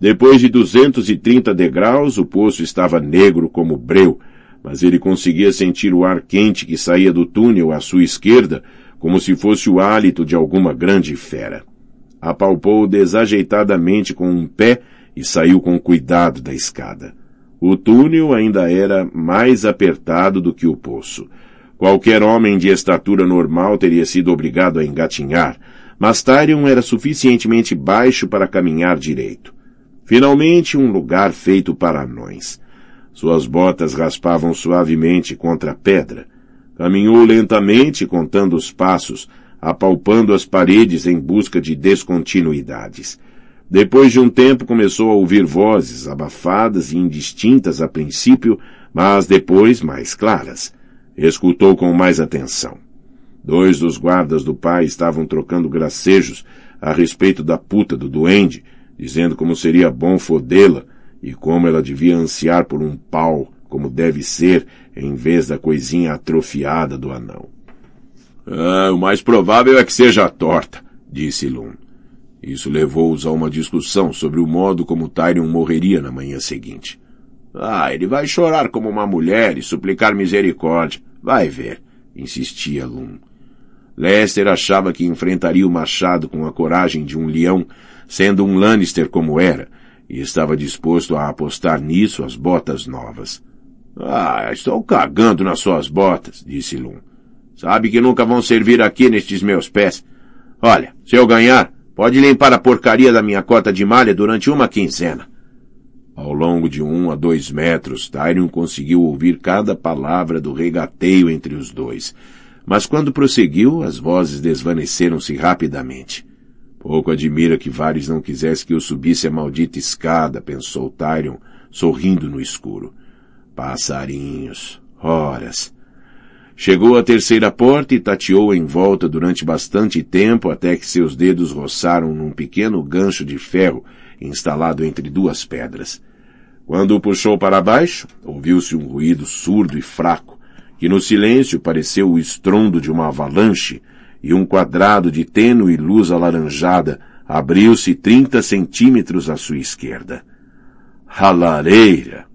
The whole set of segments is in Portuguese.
Depois de 230 degraus, o poço estava negro como breu, mas ele conseguia sentir o ar quente que saía do túnel à sua esquerda, como se fosse o hálito de alguma grande fera. Apalpou desajeitadamente com um pé e saiu com cuidado da escada. O túnel ainda era mais apertado do que o poço. Qualquer homem de estatura normal teria sido obrigado a engatinhar, mas Tyrion era suficientemente baixo para caminhar direito. Finalmente, um lugar feito para anões. Suas botas raspavam suavemente contra a pedra. Caminhou lentamente, contando os passos, apalpando as paredes em busca de descontinuidades. Depois de um tempo começou a ouvir vozes abafadas e indistintas a princípio, mas depois mais claras. Escutou com mais atenção. Dois dos guardas do pai estavam trocando gracejos a respeito da puta do duende, dizendo como seria bom fodê-la e como ela devia ansiar por um pau, como deve ser, em vez da coisinha atrofiada do anão. Ah, o mais provável é que seja a torta, disse Lum. Isso levou-os a uma discussão sobre o modo como Tyrion morreria na manhã seguinte. Ah, ele vai chorar como uma mulher e suplicar misericórdia. Vai ver, insistia Lum. Lester achava que enfrentaria o machado com a coragem de um leão sendo um Lannister como era, e estava disposto a apostar nisso as botas novas. Ah, estou cagando nas suas botas, disse Lum. Sabe que nunca vão servir aqui nestes meus pés. Olha, se eu ganhar, pode limpar a porcaria da minha cota de malha durante uma quinzena. Ao longo de um a dois metros, Tyrion conseguiu ouvir cada palavra do regateio entre os dois. Mas quando prosseguiu, as vozes desvaneceram-se rapidamente. Pouco admira que Vares não quisesse que eu subisse a maldita escada, pensou Tyrion, sorrindo no escuro. Passarinhos. Horas. Chegou à terceira porta e tateou em volta durante bastante tempo até que seus dedos roçaram num pequeno gancho de ferro instalado entre duas pedras. Quando o puxou para baixo, ouviu-se um ruído surdo e fraco, que no silêncio pareceu o estrondo de uma avalanche e um quadrado de tênue luz alaranjada abriu-se trinta centímetros à sua esquerda. A lareira!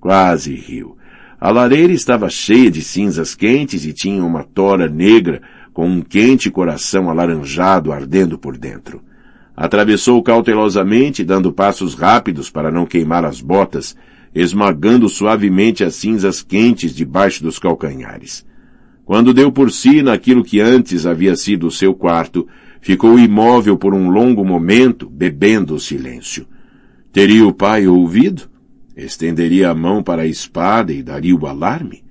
Quase riu. A lareira estava cheia de cinzas quentes e tinha uma tora negra com um quente coração alaranjado ardendo por dentro. Atravessou cautelosamente, dando passos rápidos para não queimar as botas, esmagando suavemente as cinzas quentes debaixo dos calcanhares. Quando deu por si naquilo que antes havia sido seu quarto, ficou imóvel por um longo momento, bebendo o silêncio. Teria o pai ouvido? Estenderia a mão para a espada e daria o alarme?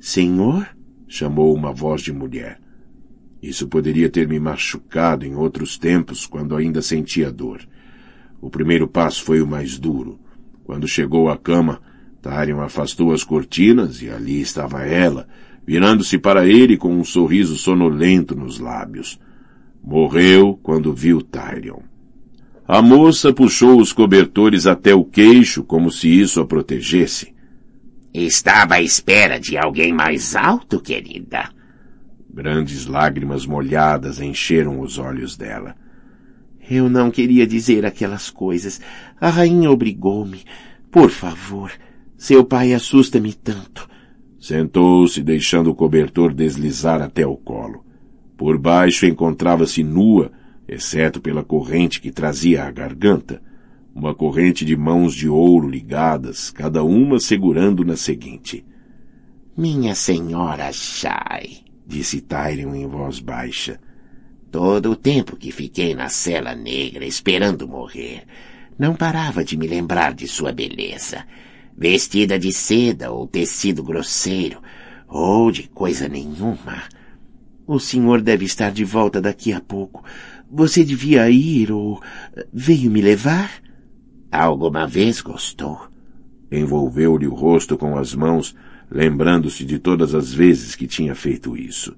Senhor? chamou uma voz de mulher. Isso poderia ter me machucado em outros tempos, quando ainda sentia dor. O primeiro passo foi o mais duro. Quando chegou à cama, Tarion afastou as cortinas e ali estava ela, virando-se para ele com um sorriso sonolento nos lábios. Morreu quando viu Tyrion. A moça puxou os cobertores até o queixo como se isso a protegesse. Estava à espera de alguém mais alto, querida. Grandes lágrimas molhadas encheram os olhos dela. Eu não queria dizer aquelas coisas. A rainha obrigou-me. Por favor, seu pai assusta-me tanto. Sentou-se, deixando o cobertor deslizar até o colo. Por baixo encontrava-se nua, exceto pela corrente que trazia à garganta, uma corrente de mãos de ouro ligadas, cada uma segurando na seguinte. Minha senhora Shai, disse Tyrion em voz baixa. Todo o tempo que fiquei na cela negra esperando morrer, não parava de me lembrar de sua beleza vestida de seda ou tecido grosseiro, ou de coisa nenhuma. O senhor deve estar de volta daqui a pouco. Você devia ir ou veio me levar? Alguma vez gostou? Envolveu-lhe o rosto com as mãos, lembrando-se de todas as vezes que tinha feito isso,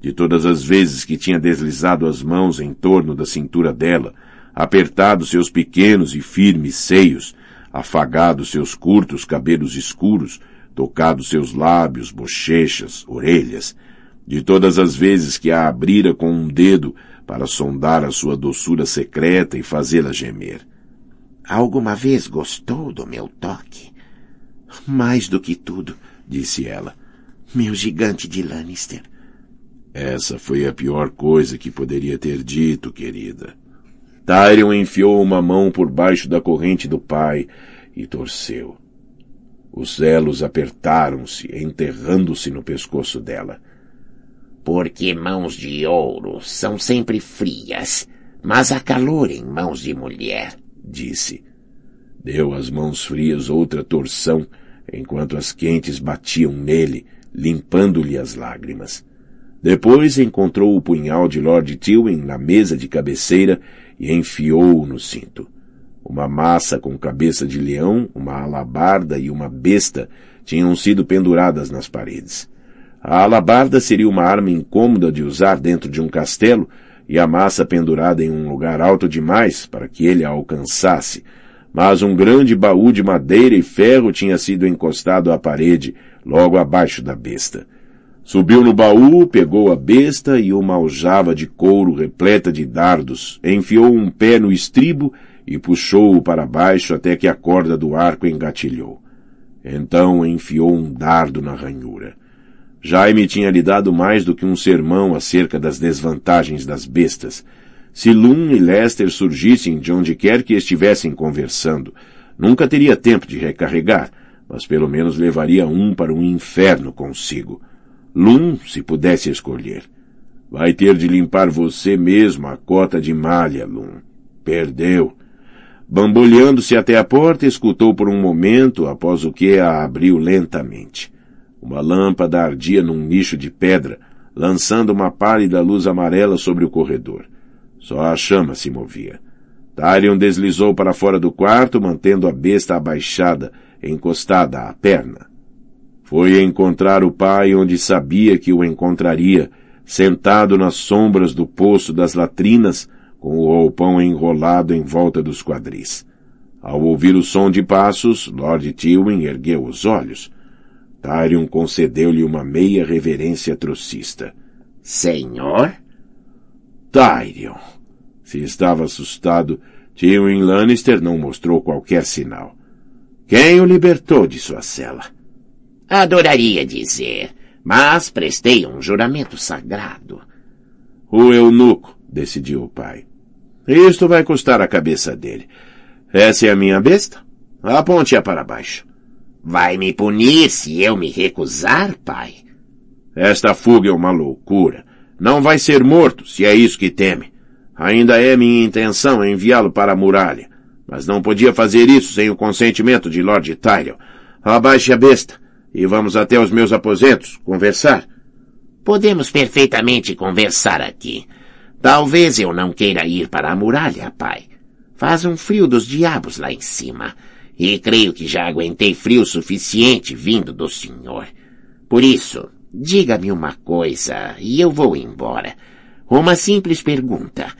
de todas as vezes que tinha deslizado as mãos em torno da cintura dela, apertado seus pequenos e firmes seios, afagados seus curtos cabelos escuros, tocado seus lábios, bochechas, orelhas, de todas as vezes que a abrira com um dedo para sondar a sua doçura secreta e fazê-la gemer. Alguma vez gostou do meu toque? Mais do que tudo, disse ela. Meu gigante de Lannister. Essa foi a pior coisa que poderia ter dito, querida. Tyrion enfiou uma mão por baixo da corrente do pai e torceu. Os elos apertaram-se, enterrando-se no pescoço dela. Porque mãos de ouro são sempre frias, mas há calor em mãos de mulher, disse. Deu às mãos frias outra torção, enquanto as quentes batiam nele, limpando-lhe as lágrimas. Depois encontrou o punhal de Lord Tilwyn na mesa de cabeceira e enfiou-o no cinto. Uma massa com cabeça de leão, uma alabarda e uma besta tinham sido penduradas nas paredes. A alabarda seria uma arma incômoda de usar dentro de um castelo e a massa pendurada em um lugar alto demais para que ele a alcançasse, mas um grande baú de madeira e ferro tinha sido encostado à parede, logo abaixo da besta. Subiu no baú, pegou a besta e uma aljava de couro repleta de dardos, enfiou um pé no estribo e puxou-o para baixo até que a corda do arco engatilhou. Então enfiou um dardo na ranhura. Jaime tinha lhe dado mais do que um sermão acerca das desvantagens das bestas. Se Lum e Lester surgissem de onde quer que estivessem conversando, nunca teria tempo de recarregar, mas pelo menos levaria um para o um inferno consigo. Lum, se pudesse escolher. Vai ter de limpar você mesmo a cota de malha, Lum. Perdeu. bambolhando se até a porta, escutou por um momento, após o que a abriu lentamente. Uma lâmpada ardia num nicho de pedra, lançando uma pálida luz amarela sobre o corredor. Só a chama se movia. Tarion deslizou para fora do quarto, mantendo a besta abaixada, encostada à perna. Foi encontrar o pai onde sabia que o encontraria, sentado nas sombras do poço das latrinas, com o roupão enrolado em volta dos quadris. Ao ouvir o som de passos, Lord Tilwyn ergueu os olhos. Tyrion concedeu-lhe uma meia reverência trocista. Senhor? Tyrion! Se estava assustado, Tywin Lannister não mostrou qualquer sinal. Quem o libertou de sua cela? Adoraria dizer, mas prestei um juramento sagrado. O eunuco, decidiu o pai. Isto vai custar a cabeça dele. Essa é a minha besta? Aponte-a para baixo. Vai me punir se eu me recusar, pai? Esta fuga é uma loucura. Não vai ser morto, se é isso que teme. Ainda é minha intenção enviá-lo para a muralha, mas não podia fazer isso sem o consentimento de Lord Tyrell. Abaixe a besta e vamos até os meus aposentos conversar. Podemos perfeitamente conversar aqui. Talvez eu não queira ir para a muralha, pai. Faz um frio dos diabos lá em cima. E creio que já aguentei frio suficiente vindo do senhor. Por isso, diga-me uma coisa e eu vou embora. Uma simples pergunta.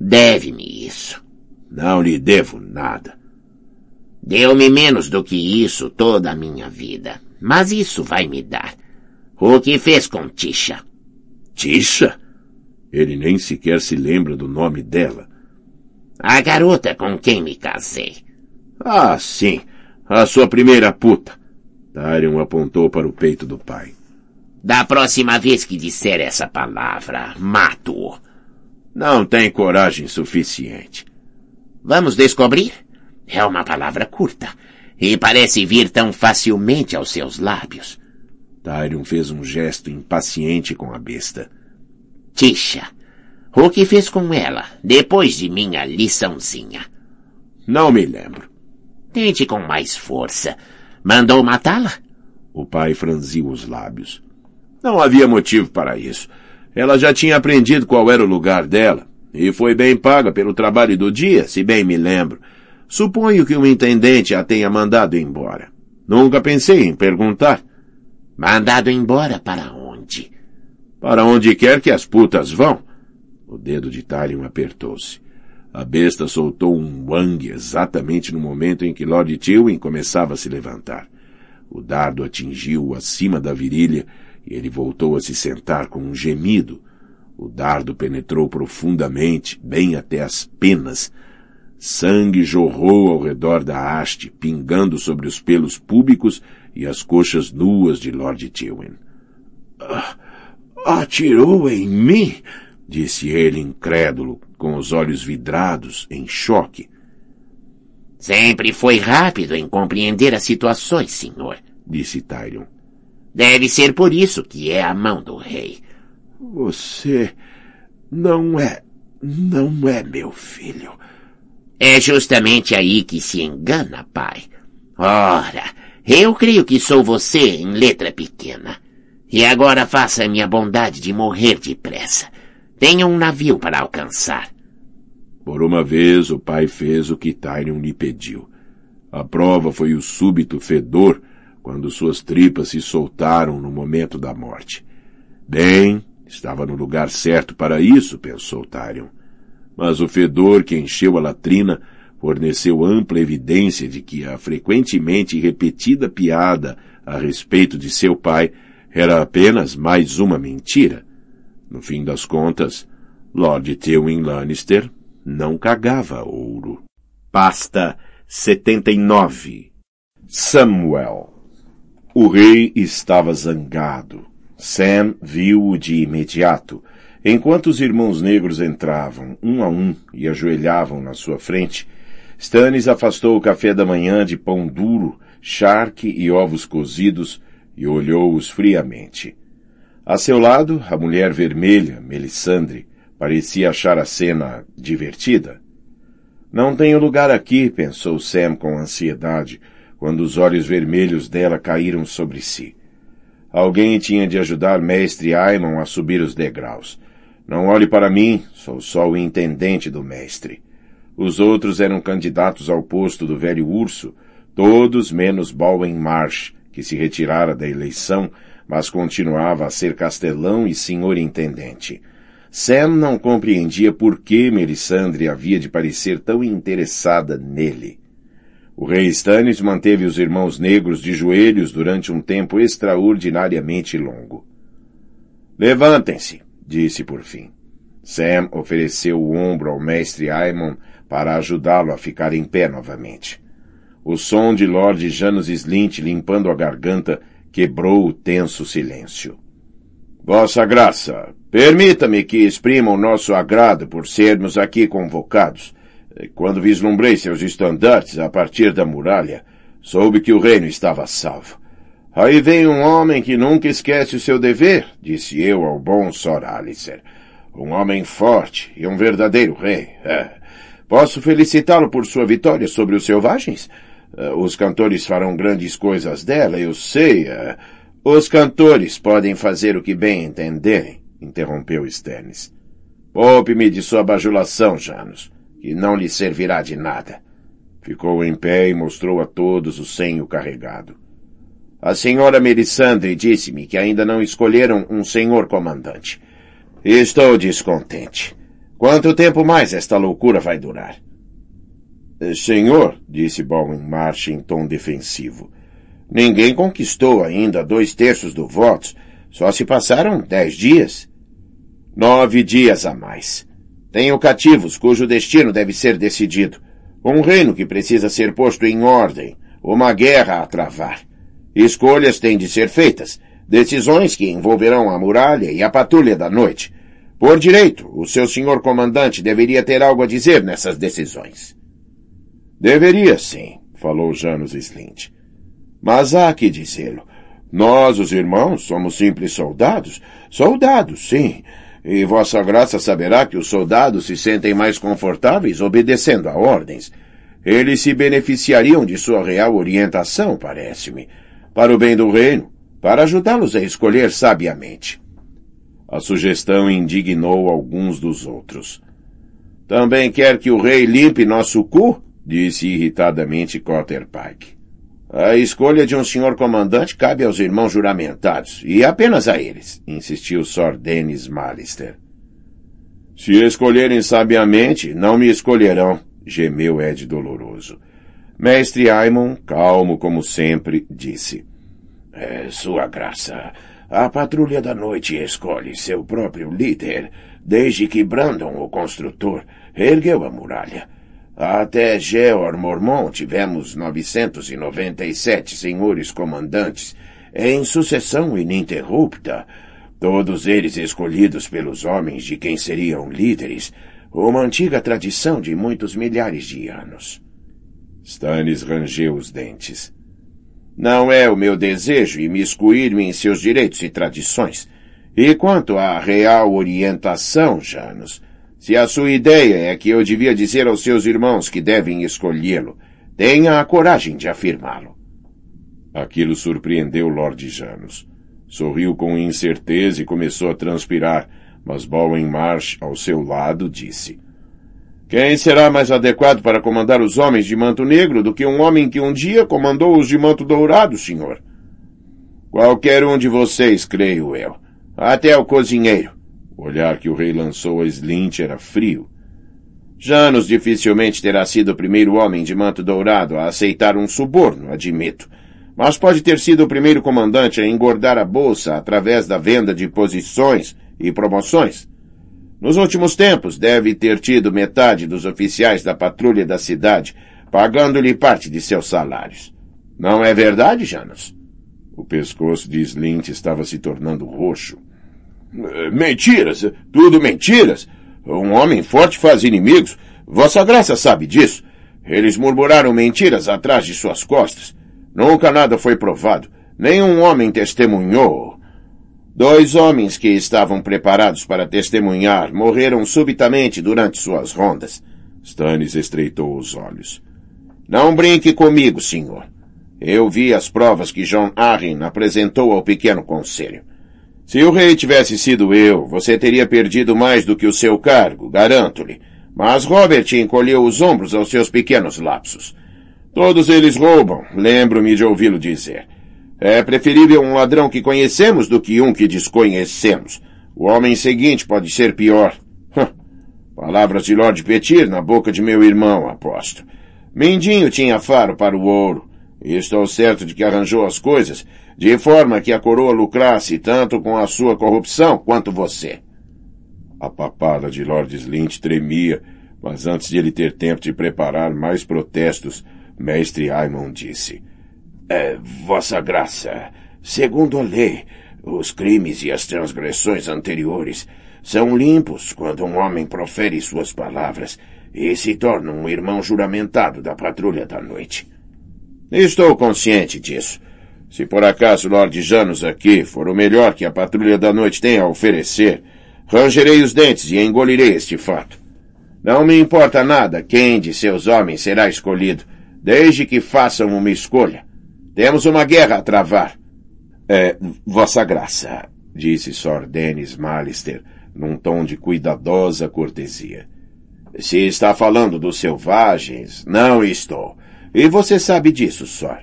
Deve-me isso. Não lhe devo nada. Deu-me menos do que isso toda a minha vida. Mas isso vai me dar. O que fez com Tisha? Tisha? Ele nem sequer se lembra do nome dela. A garota com quem me casei. Ah, sim. A sua primeira puta. Tarion apontou para o peito do pai. Da próxima vez que disser essa palavra, mato-o. Não tem coragem suficiente. Vamos descobrir? É uma palavra curta e parece vir tão facilmente aos seus lábios. Tyrion fez um gesto impaciente com a besta. Tisha, o que fez com ela depois de minha liçãozinha? Não me lembro. Tente com mais força. Mandou matá-la? O pai franziu os lábios. Não havia motivo para isso. Ela já tinha aprendido qual era o lugar dela, e foi bem paga pelo trabalho do dia, se bem me lembro. Suponho que o intendente a tenha mandado embora. Nunca pensei em perguntar. Mandado embora para onde? Para onde quer que as putas vão. O dedo de Tarion apertou-se. A besta soltou um wang exatamente no momento em que Lord Tilwyn começava a se levantar. O dardo atingiu-o acima da virilha e ele voltou a se sentar com um gemido. O dardo penetrou profundamente, bem até as penas, Sangue jorrou ao redor da haste, pingando sobre os pelos púbicos e as coxas nuas de Lord Tywin. Ah, atirou em mim? disse ele incrédulo, com os olhos vidrados, em choque. Sempre foi rápido em compreender as situações, senhor, disse Tyrion. Deve ser por isso que é a mão do rei. Você não é, não é meu filho, é justamente aí que se engana, pai. Ora, eu creio que sou você em letra pequena. E agora faça a minha bondade de morrer depressa. Tenho um navio para alcançar. Por uma vez o pai fez o que Tyrion lhe pediu. A prova foi o súbito fedor quando suas tripas se soltaram no momento da morte. Bem, estava no lugar certo para isso, pensou Tyrion mas o fedor que encheu a latrina forneceu ampla evidência de que a frequentemente repetida piada a respeito de seu pai era apenas mais uma mentira. No fim das contas, Lord Tywin Lannister não cagava ouro. Pasta 79 Samuel O rei estava zangado. Sam viu-o de imediato Enquanto os irmãos negros entravam, um a um, e ajoelhavam na sua frente, Stannis afastou o café da manhã de pão duro, charque e ovos cozidos e olhou-os friamente. A seu lado, a mulher vermelha, Melisandre, parecia achar a cena divertida. Não tenho lugar aqui, pensou Sam com ansiedade, quando os olhos vermelhos dela caíram sobre si. Alguém tinha de ajudar mestre Aimon a subir os degraus. Não olhe para mim, sou só o intendente do mestre. Os outros eram candidatos ao posto do velho urso, todos menos Bowen Marsh, que se retirara da eleição, mas continuava a ser castelão e senhor intendente. Sam não compreendia por que Melisandre havia de parecer tão interessada nele. O rei Stannis manteve os irmãos negros de joelhos durante um tempo extraordinariamente longo. Levantem-se, disse por fim. Sam ofereceu o ombro ao mestre Aimon para ajudá-lo a ficar em pé novamente. O som de Lord Janus Slint limpando a garganta quebrou o tenso silêncio. Vossa Graça, permita-me que exprima o nosso agrado por sermos aqui convocados. Quando vislumbrei seus estandartes a partir da muralha, soube que o reino estava salvo. Aí vem um homem que nunca esquece o seu dever, disse eu ao bom Sor Alicer. Um homem forte e um verdadeiro rei. É. Posso felicitá-lo por sua vitória sobre os selvagens? É, os cantores farão grandes coisas dela, eu sei. É. Os cantores podem fazer o que bem entenderem, interrompeu Stannis. Poupe-me de sua bajulação, Janos, que não lhe servirá de nada. Ficou em pé e mostrou a todos o senho carregado. A senhora Melisandre disse-me que ainda não escolheram um senhor comandante. Estou descontente. Quanto tempo mais esta loucura vai durar? Senhor, disse Bowen March em tom defensivo, ninguém conquistou ainda dois terços do voto. Só se passaram dez dias. Nove dias a mais. Tenho cativos cujo destino deve ser decidido. Um reino que precisa ser posto em ordem. Uma guerra a travar. Escolhas têm de ser feitas, decisões que envolverão a muralha e a patrulha da noite. Por direito, o seu senhor comandante deveria ter algo a dizer nessas decisões. Deveria sim, falou Janus Slint. Mas há que dizê-lo. Nós, os irmãos, somos simples soldados. Soldados, sim. E Vossa Graça saberá que os soldados se sentem mais confortáveis obedecendo a ordens. Eles se beneficiariam de sua real orientação, parece-me para o bem do reino, para ajudá-los a escolher sabiamente. A sugestão indignou alguns dos outros. Também quer que o rei limpe nosso cu? disse irritadamente Pike. A escolha de um senhor comandante cabe aos irmãos juramentados, e apenas a eles, insistiu Sor Dennis Malister. Se escolherem sabiamente, não me escolherão, gemeu Ed Doloroso. Mestre Aimon, calmo como sempre, disse: é, Sua graça, a patrulha da noite escolhe seu próprio líder desde que Brandon, o construtor, ergueu a muralha. Até Geor Mormon tivemos 997 senhores comandantes em sucessão ininterrupta, todos eles escolhidos pelos homens de quem seriam líderes, uma antiga tradição de muitos milhares de anos. Stannis rangeu os dentes. Não é o meu desejo imiscuir-me em seus direitos e tradições. E quanto à real orientação, Janus, se a sua ideia é que eu devia dizer aos seus irmãos que devem escolhê-lo, tenha a coragem de afirmá-lo. Aquilo surpreendeu Lord Janus. Sorriu com incerteza e começou a transpirar, mas Bowen Marsh, ao seu lado, disse — quem será mais adequado para comandar os homens de manto negro do que um homem que um dia comandou os de manto dourado, senhor? Qualquer um de vocês, creio eu. Até o cozinheiro. O olhar que o rei lançou a Slint era frio. Janos dificilmente terá sido o primeiro homem de manto dourado a aceitar um suborno, admito. Mas pode ter sido o primeiro comandante a engordar a bolsa através da venda de posições e promoções. Nos últimos tempos, deve ter tido metade dos oficiais da patrulha da cidade pagando-lhe parte de seus salários. Não é verdade, Janus? O pescoço de Slint estava se tornando roxo. Mentiras! Tudo mentiras! Um homem forte faz inimigos. Vossa Graça sabe disso. Eles murmuraram mentiras atrás de suas costas. Nunca nada foi provado. Nenhum homem testemunhou. Dois homens que estavam preparados para testemunhar morreram subitamente durante suas rondas. Stannis estreitou os olhos. Não brinque comigo, senhor. Eu vi as provas que John Arryn apresentou ao pequeno conselho. Se o rei tivesse sido eu, você teria perdido mais do que o seu cargo, garanto-lhe. Mas Robert encolheu os ombros aos seus pequenos lapsos. Todos eles roubam, lembro-me de ouvi-lo dizer. É preferível um ladrão que conhecemos do que um que desconhecemos. O homem seguinte pode ser pior. Palavras de Lord Petir na boca de meu irmão, aposto. Mendinho tinha faro para o ouro. E estou certo de que arranjou as coisas de forma que a coroa lucrasse tanto com a sua corrupção quanto você. A papada de Lord Slint tremia, mas antes de ele ter tempo de preparar mais protestos, mestre Aimon disse. É, vossa Graça, segundo a lei, os crimes e as transgressões anteriores são limpos quando um homem profere suas palavras e se torna um irmão juramentado da patrulha da noite. Estou consciente disso. Se por acaso Lord Janos aqui for o melhor que a patrulha da noite tem a oferecer, rangerei os dentes e engolirei este fato. Não me importa nada quem de seus homens será escolhido, desde que façam uma escolha. Temos uma guerra a travar. É, Vossa Graça, disse Sor Denis Malister, num tom de cuidadosa cortesia. Se está falando dos selvagens, não estou. E você sabe disso, Sor.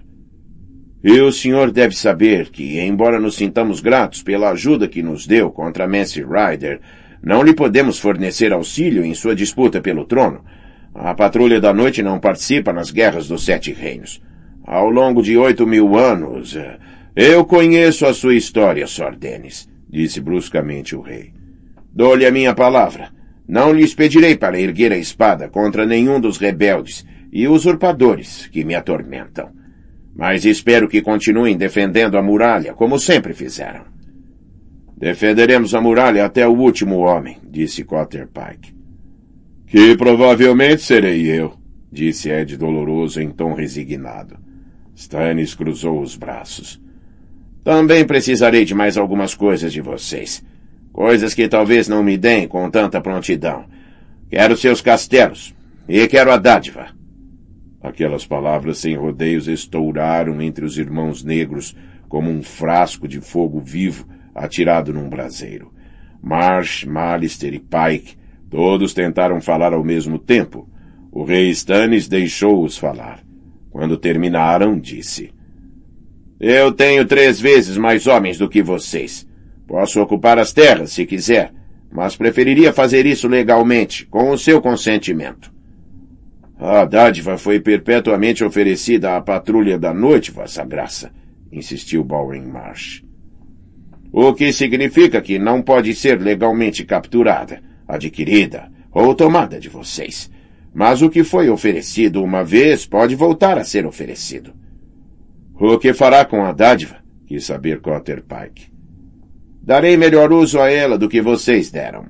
E o senhor deve saber que, embora nos sintamos gratos pela ajuda que nos deu contra Messi Ryder, não lhe podemos fornecer auxílio em sua disputa pelo trono. A Patrulha da Noite não participa nas guerras dos Sete Reinos ao longo de oito mil anos. Eh, eu conheço a sua história, Sr. Dennis, disse bruscamente o rei. Dou-lhe a minha palavra. Não lhes pedirei para erguer a espada contra nenhum dos rebeldes e usurpadores que me atormentam. Mas espero que continuem defendendo a muralha, como sempre fizeram. Defenderemos a muralha até o último homem, disse Cotter Pike. Que provavelmente serei eu, disse Ed Doloroso em tom resignado. Stannis cruzou os braços. Também precisarei de mais algumas coisas de vocês. Coisas que talvez não me deem com tanta prontidão. Quero seus castelos. E quero a dádiva. Aquelas palavras sem rodeios estouraram entre os irmãos negros como um frasco de fogo vivo atirado num braseiro. Marsh, Malister e Pike todos tentaram falar ao mesmo tempo. O rei Stannis deixou-os falar. Quando terminaram, disse: Eu tenho três vezes mais homens do que vocês. Posso ocupar as terras se quiser, mas preferiria fazer isso legalmente, com o seu consentimento. A dádiva foi perpetuamente oferecida à patrulha da noite, Vossa Graça, insistiu Bowring Marsh. O que significa que não pode ser legalmente capturada, adquirida ou tomada de vocês. Mas o que foi oferecido uma vez pode voltar a ser oferecido. O que fará com a dádiva? Quis saber Cotter Pike. Darei melhor uso a ela do que vocês deram.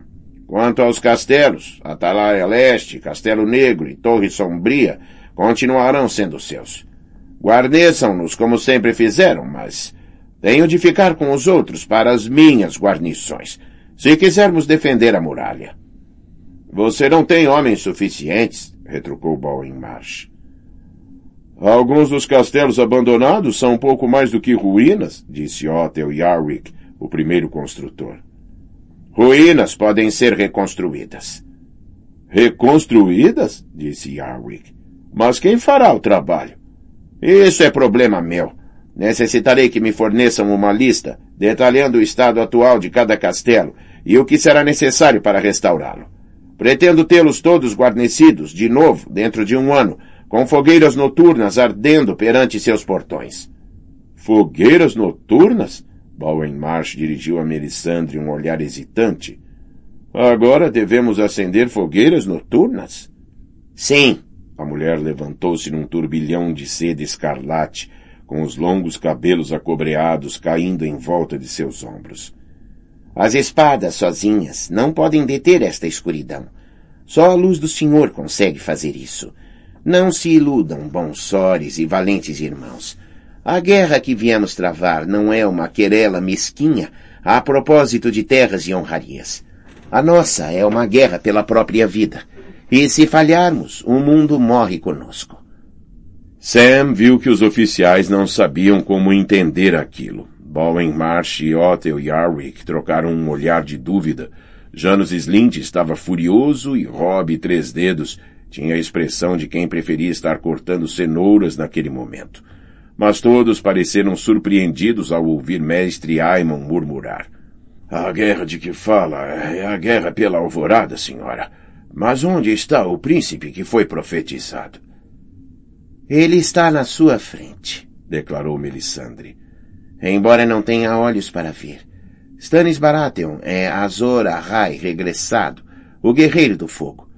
Quanto aos castelos, Atalaia Leste, Castelo Negro e Torre Sombria continuarão sendo seus. Guarneçam-nos como sempre fizeram, mas tenho de ficar com os outros para as minhas guarnições, se quisermos defender a muralha. Você não tem homens suficientes, retrucou Ball em Alguns dos castelos abandonados são pouco mais do que ruínas, disse Otto Yarwick, o primeiro construtor. Ruínas podem ser reconstruídas. Reconstruídas? disse Yarwick. Mas quem fará o trabalho? Isso é problema meu. Necessitarei que me forneçam uma lista detalhando o estado atual de cada castelo e o que será necessário para restaurá-lo. Pretendo tê-los todos guarnecidos, de novo, dentro de um ano, com fogueiras noturnas ardendo perante seus portões. Fogueiras noturnas? Bowen Marsh dirigiu a Melisandre um olhar hesitante. Agora devemos acender fogueiras noturnas? Sim. A mulher levantou-se num turbilhão de seda escarlate, com os longos cabelos acobreados caindo em volta de seus ombros. As espadas sozinhas não podem deter esta escuridão. Só a luz do Senhor consegue fazer isso. Não se iludam, bons sores e valentes irmãos. A guerra que viemos travar não é uma querela mesquinha a propósito de terras e honrarias. A nossa é uma guerra pela própria vida. E se falharmos, o mundo morre conosco. Sam viu que os oficiais não sabiam como entender aquilo. Bowen, Marsh e Otto Yarwick trocaram um olhar de dúvida. Janus Slint estava furioso e Rob Três Dedos tinha a expressão de quem preferia estar cortando cenouras naquele momento. Mas todos pareceram surpreendidos ao ouvir mestre Aimon murmurar. A guerra de que fala é a guerra pela alvorada, senhora. Mas onde está o príncipe que foi profetizado? Ele está na sua frente, declarou Melisandre embora não tenha olhos para ver. Stannis Baratheon é Azor Ahai regressado, o guerreiro do fogo.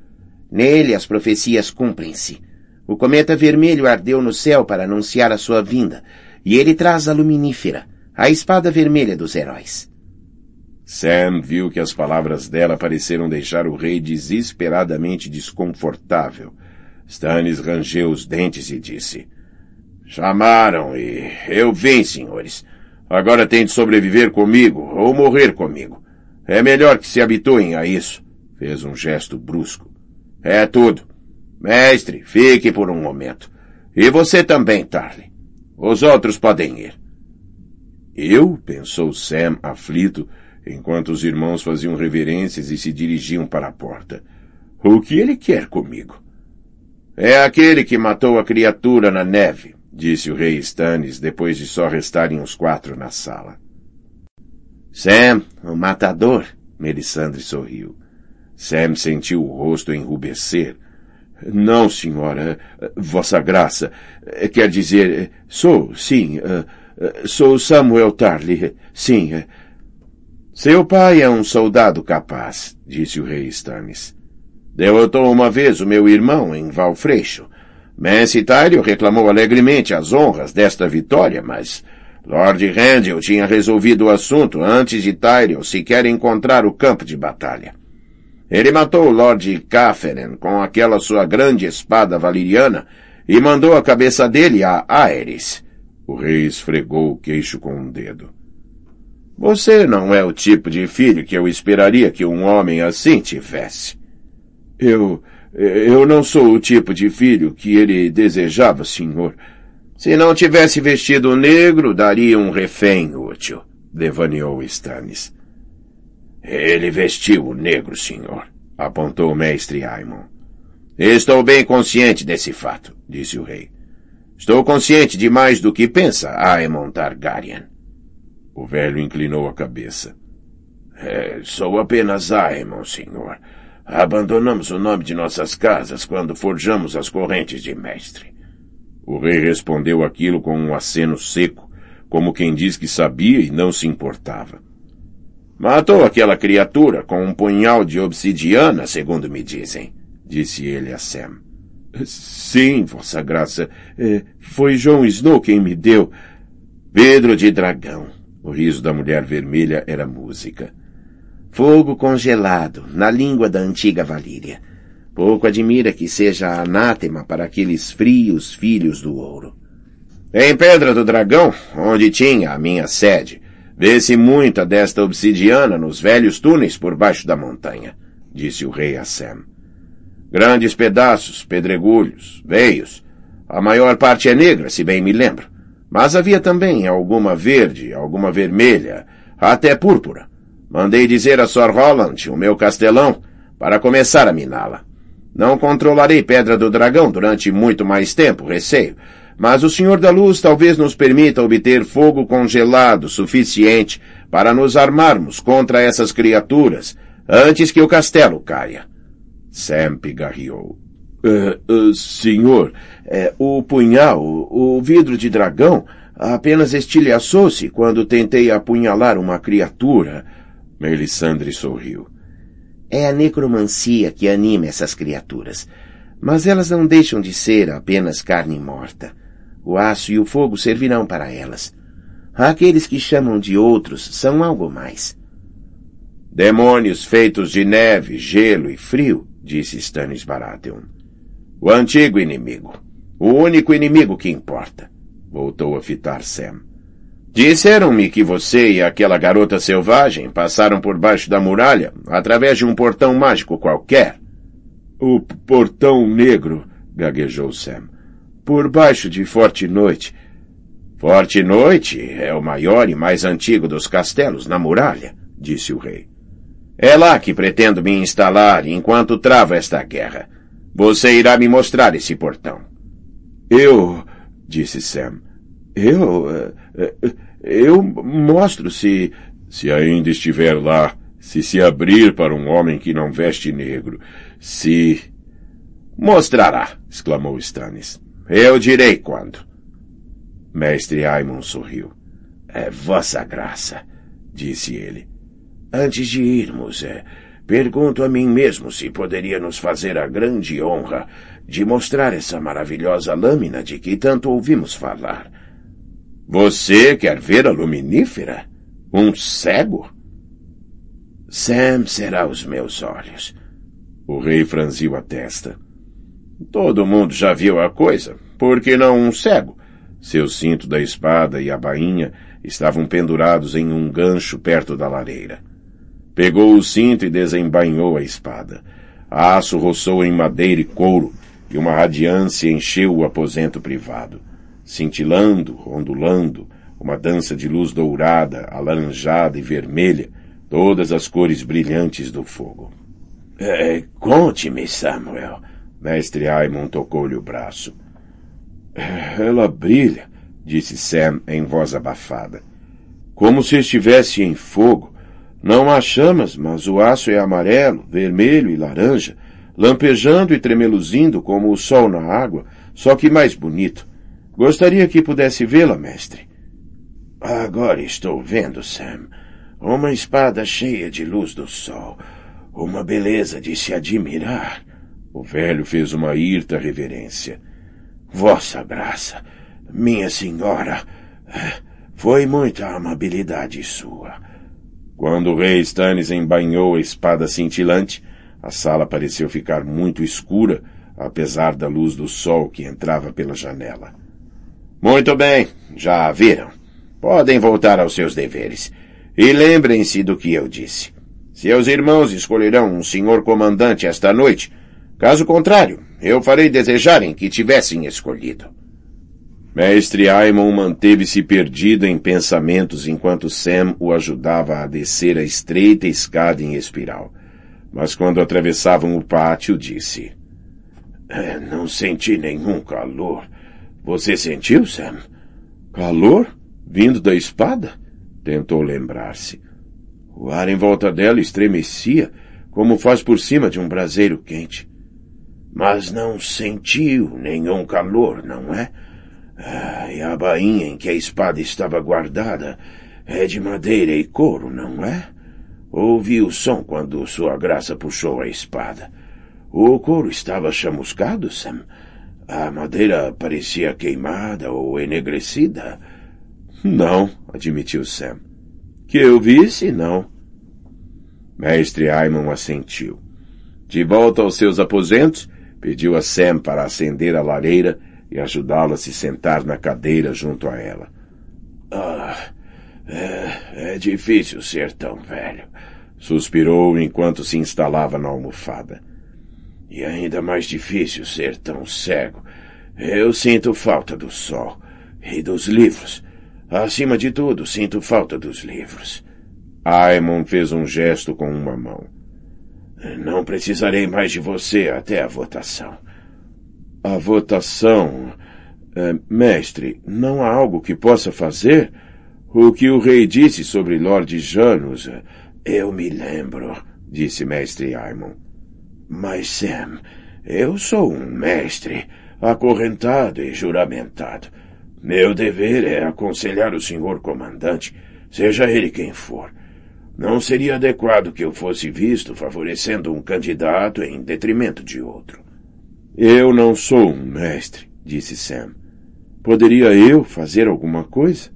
Nele as profecias cumprem-se. O cometa vermelho ardeu no céu para anunciar a sua vinda, e ele traz a luminífera, a espada vermelha dos heróis. Sam viu que as palavras dela pareceram deixar o rei desesperadamente desconfortável. Stannis rangeu os dentes e disse: Chamaram e eu vim, senhores. Agora tem de sobreviver comigo ou morrer comigo. É melhor que se habituem a isso. Fez um gesto brusco. É tudo. Mestre, fique por um momento. E você também, Tarly. Os outros podem ir. Eu? pensou Sam aflito, enquanto os irmãos faziam reverências e se dirigiam para a porta. O que ele quer comigo? É aquele que matou a criatura na neve, disse o rei Stannis depois de só restarem os quatro na sala. Sam, o matador, Melisandre sorriu. Sam sentiu o rosto enrubescer. Não, senhora, vossa graça. Quer dizer, sou, sim, sou Samuel Tarly, sim. Seu pai é um soldado capaz, disse o rei Stannis. Derrotou uma vez o meu irmão em Valfreixo. Mansitário reclamou alegremente as honras desta vitória, mas Lord Randall tinha resolvido o assunto antes de Tyrion sequer encontrar o campo de batalha. Ele matou Lord Cafferen com aquela sua grande espada valiriana e mandou a cabeça dele a Aeris. O rei esfregou o queixo com um dedo. Você não é o tipo de filho que eu esperaria que um homem assim tivesse. Eu eh, eu não sou o tipo de filho que ele desejava, senhor. Se não tivesse vestido negro, daria um refém útil, devaneou Stannis. Ele vestiu o negro, senhor, apontou o mestre Aimon. Estou bem consciente desse fato, disse o rei. Estou consciente de mais do que pensa Aemon Targaryen. O velho inclinou a cabeça. É, sou apenas Aemon, senhor. Abandonamos o nome de nossas casas quando forjamos as correntes de mestre. O rei respondeu aquilo com um aceno seco, como quem diz que sabia e não se importava. Matou aquela criatura com um punhal de obsidiana, segundo me dizem, disse ele a Sam. Sim, Vossa Graça. É, foi João Snow quem me deu. Pedro de Dragão. O riso da mulher vermelha era música. Fogo congelado, na língua da antiga Valíria. Pouco admira que seja anátema para aqueles frios filhos do ouro. Em Pedra do Dragão, onde tinha a minha sede, vê-se muita desta obsidiana nos velhos túneis por baixo da montanha, disse o rei a Sam. Grandes pedaços, pedregulhos, veios. A maior parte é negra, se bem me lembro. Mas havia também alguma verde, alguma vermelha, até púrpura. Mandei dizer a Sr. Holland, o meu castelão, para começar a miná-la. Não controlarei Pedra do Dragão durante muito mais tempo, receio, mas o Senhor da Luz talvez nos permita obter fogo congelado suficiente para nos armarmos contra essas criaturas antes que o castelo caia. Sam pigarreou. Uh, é, uh, é, senhor, uh, o punhal, o vidro de dragão, apenas estilhaçou-se quando tentei apunhalar uma criatura. Melisandre sorriu. É a necromancia que anima essas criaturas. Mas elas não deixam de ser apenas carne morta. O aço e o fogo servirão para elas. Aqueles que chamam de outros são algo mais. Demônios feitos de neve, gelo e frio, disse Stannis Baratheon. O antigo inimigo. O único inimigo que importa. Voltou a fitar Sam. Disseram-me que você e aquela garota selvagem passaram por baixo da muralha através de um portão mágico qualquer. O portão negro, gaguejou Sam. Por baixo de Forte Noite. Forte Noite é o maior e mais antigo dos castelos na muralha, disse o rei. É lá que pretendo me instalar enquanto trava esta guerra. Você irá me mostrar esse portão. Eu, disse Sam. Eu. Uh, uh, eu mostro se. se ainda estiver lá, se se abrir para um homem que não veste negro, se. Mostrará! exclamou Stannis. Eu direi quando. Mestre Aimon sorriu. É vossa graça, disse ele. Antes de irmos, é, pergunto a mim mesmo se poderia nos fazer a grande honra de mostrar essa maravilhosa lâmina de que tanto ouvimos falar. Você quer ver a luminífera? Um cego? Sam será os meus olhos. O rei franziu a testa. Todo mundo já viu a coisa, por que não um cego? Seu cinto da espada e a bainha estavam pendurados em um gancho perto da lareira. Pegou o cinto e desembainhou a espada. aço roçou em madeira e couro, e uma radiância encheu o aposento privado cintilando, ondulando, uma dança de luz dourada, alaranjada e vermelha, todas as cores brilhantes do fogo. É, Conte-me, Samuel. Mestre Aimon tocou-lhe o braço. Ela brilha, disse Sam em voz abafada. Como se estivesse em fogo. Não há chamas, mas o aço é amarelo, vermelho e laranja, lampejando e tremeluzindo como o sol na água, só que mais bonito. Gostaria que pudesse vê-la, mestre. Agora estou vendo, Sam. Uma espada cheia de luz do sol. Uma beleza de se admirar. O velho fez uma hirta reverência. Vossa graça, minha senhora, foi muita amabilidade sua. Quando o rei Stannis embainhou a espada cintilante, a sala pareceu ficar muito escura, apesar da luz do sol que entrava pela janela. Muito bem, já viram. Podem voltar aos seus deveres. E lembrem-se do que eu disse. Seus irmãos escolherão um senhor comandante esta noite. Caso contrário, eu farei desejarem que tivessem escolhido. Mestre Aimon manteve-se perdido em pensamentos enquanto Sam o ajudava a descer a estreita escada em espiral. Mas quando atravessavam o pátio, disse... Eh, não senti nenhum calor. Você sentiu, Sam? Calor? Vindo da espada? Tentou lembrar-se. O ar em volta dela estremecia, como faz por cima de um braseiro quente. Mas não sentiu nenhum calor, não é? Ah, e a bainha em que a espada estava guardada é de madeira e couro, não é? Ouvi o som quando sua graça puxou a espada. O couro estava chamuscado, Sam. A madeira parecia queimada ou enegrecida. Não, admitiu Sam. Que eu visse, não. Mestre Aimon assentiu. De volta aos seus aposentos, pediu a Sam para acender a lareira e ajudá-la a se sentar na cadeira junto a ela. Ah, é, é difícil ser tão velho, suspirou enquanto se instalava na almofada. E ainda mais difícil ser tão cego. Eu sinto falta do sol e dos livros. Acima de tudo, sinto falta dos livros. Aimon fez um gesto com uma mão. Não precisarei mais de você até a votação. A votação. É, mestre, não há algo que possa fazer? O que o rei disse sobre Lord Janus. É, eu me lembro, disse mestre Aimon. Mas, Sam, eu sou um mestre, acorrentado e juramentado. Meu dever é aconselhar o senhor comandante, seja ele quem for. Não seria adequado que eu fosse visto favorecendo um candidato em detrimento de outro. Eu não sou um mestre, disse Sam. Poderia eu fazer alguma coisa?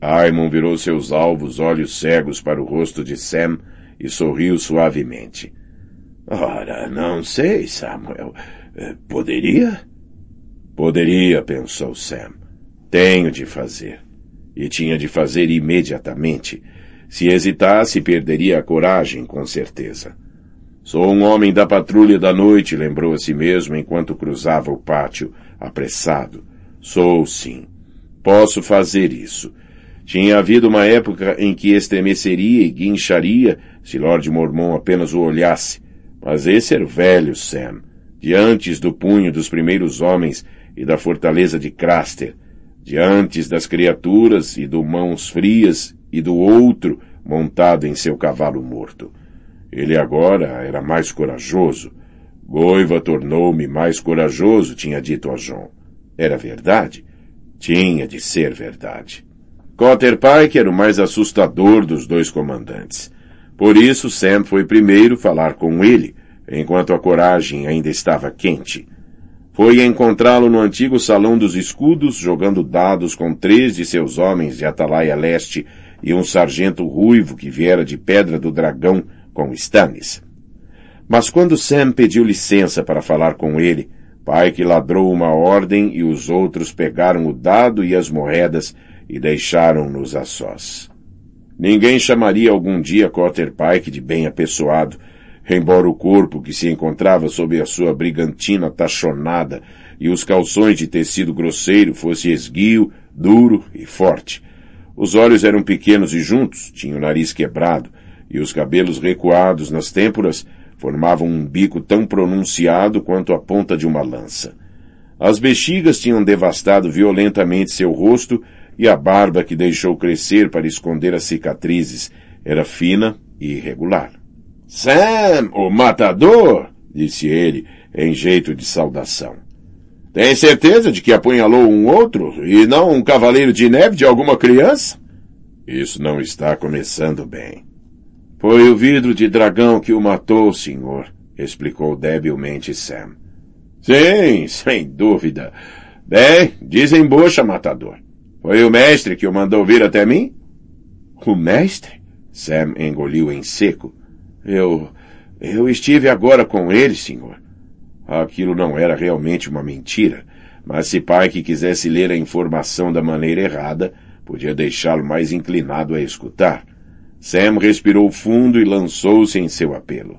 Aimon virou seus alvos olhos cegos para o rosto de Sam e sorriu suavemente. Ora, não sei, Samuel. Eh, poderia? Poderia, pensou Sam. Tenho de fazer. E tinha de fazer imediatamente. Se hesitasse, perderia a coragem, com certeza. Sou um homem da patrulha da noite, lembrou a si mesmo enquanto cruzava o pátio, apressado. Sou sim. Posso fazer isso. Tinha havido uma época em que estremeceria e guincharia se Lord Mormon apenas o olhasse, mas esse era o velho Sam, diante do punho dos primeiros homens e da fortaleza de Craster, diante das criaturas e do Mãos Frias e do outro montado em seu cavalo morto. Ele agora era mais corajoso. Goiva tornou-me mais corajoso, tinha dito a John. Era verdade? Tinha de ser verdade. Cotter Pike era o mais assustador dos dois comandantes. Por isso, Sam foi primeiro falar com ele, enquanto a coragem ainda estava quente. Foi encontrá-lo no antigo Salão dos Escudos, jogando dados com três de seus homens de Atalaia Leste e um sargento ruivo que viera de Pedra do Dragão com Stannis. Mas quando Sam pediu licença para falar com ele, Pike ladrou uma ordem e os outros pegaram o dado e as moedas e deixaram-nos a sós. Ninguém chamaria algum dia Cotter Pike de bem apessoado, embora o corpo que se encontrava sob a sua brigantina tachonada e os calções de tecido grosseiro fosse esguio, duro e forte. Os olhos eram pequenos e juntos, tinha o nariz quebrado, e os cabelos recuados nas têmporas formavam um bico tão pronunciado quanto a ponta de uma lança. As bexigas tinham devastado violentamente seu rosto e a barba que deixou crescer para esconder as cicatrizes era fina e irregular. Sam, o matador, disse ele, em jeito de saudação. Tem certeza de que apunhalou um outro e não um cavaleiro de neve de alguma criança? Isso não está começando bem. Foi o vidro de dragão que o matou, senhor, explicou debilmente Sam. Sim, sem dúvida. Bem, desembocha, matador. Foi o mestre que o mandou vir até mim? O mestre? Sam engoliu em seco. Eu. Eu estive agora com ele, senhor. Aquilo não era realmente uma mentira, mas se Pike quisesse ler a informação da maneira errada, podia deixá-lo mais inclinado a escutar. Sam respirou fundo e lançou-se em seu apelo.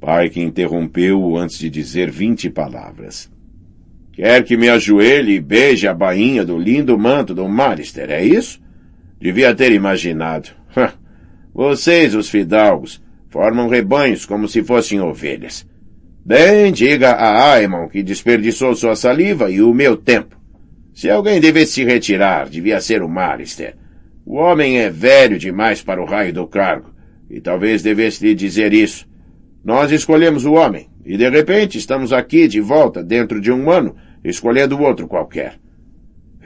Pike interrompeu-o antes de dizer vinte palavras. Quer que me ajoelhe e beije a bainha do lindo manto do Marister, é isso? Devia ter imaginado. Vocês, os fidalgos, formam rebanhos como se fossem ovelhas. Bem, diga a Aemon que desperdiçou sua saliva e o meu tempo. Se alguém devesse se retirar, devia ser o Marister. O homem é velho demais para o raio do cargo, e talvez devesse lhe dizer isso. Nós escolhemos o homem, e de repente estamos aqui de volta dentro de um ano, escolhendo outro qualquer.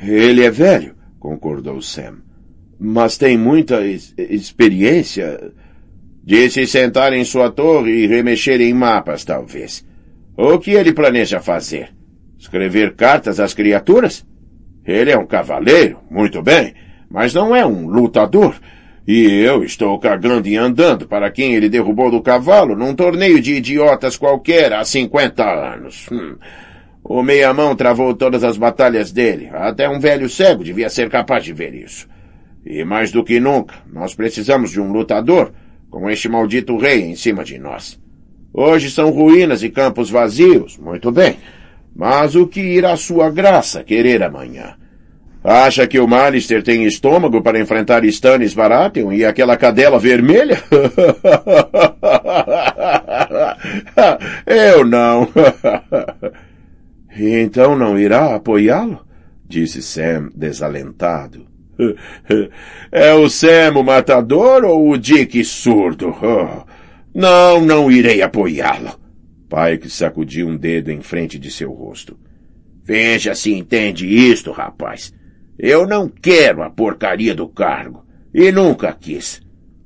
Ele é velho, concordou Sam. Mas tem muita ex experiência. De se sentar em sua torre e remexer em mapas, talvez. O que ele planeja fazer? Escrever cartas às criaturas? Ele é um cavaleiro, muito bem, mas não é um lutador. E eu estou cagando e andando para quem ele derrubou do cavalo num torneio de idiotas qualquer há cinquenta anos. Hum. O meia-mão travou todas as batalhas dele. Até um velho cego devia ser capaz de ver isso. E mais do que nunca, nós precisamos de um lutador com este maldito rei em cima de nós. Hoje são ruínas e campos vazios, muito bem. Mas o que irá sua graça querer amanhã? Acha que o Malister tem estômago para enfrentar Stannis Baratheon e aquela cadela vermelha? Eu não. E então não irá apoiá-lo? disse Sam, desalentado. É o Sam o matador ou o Dick surdo? Oh, não, não irei apoiá-lo. Pike sacudiu um dedo em frente de seu rosto. Veja se entende isto, rapaz. Eu não quero a porcaria do cargo. E nunca quis.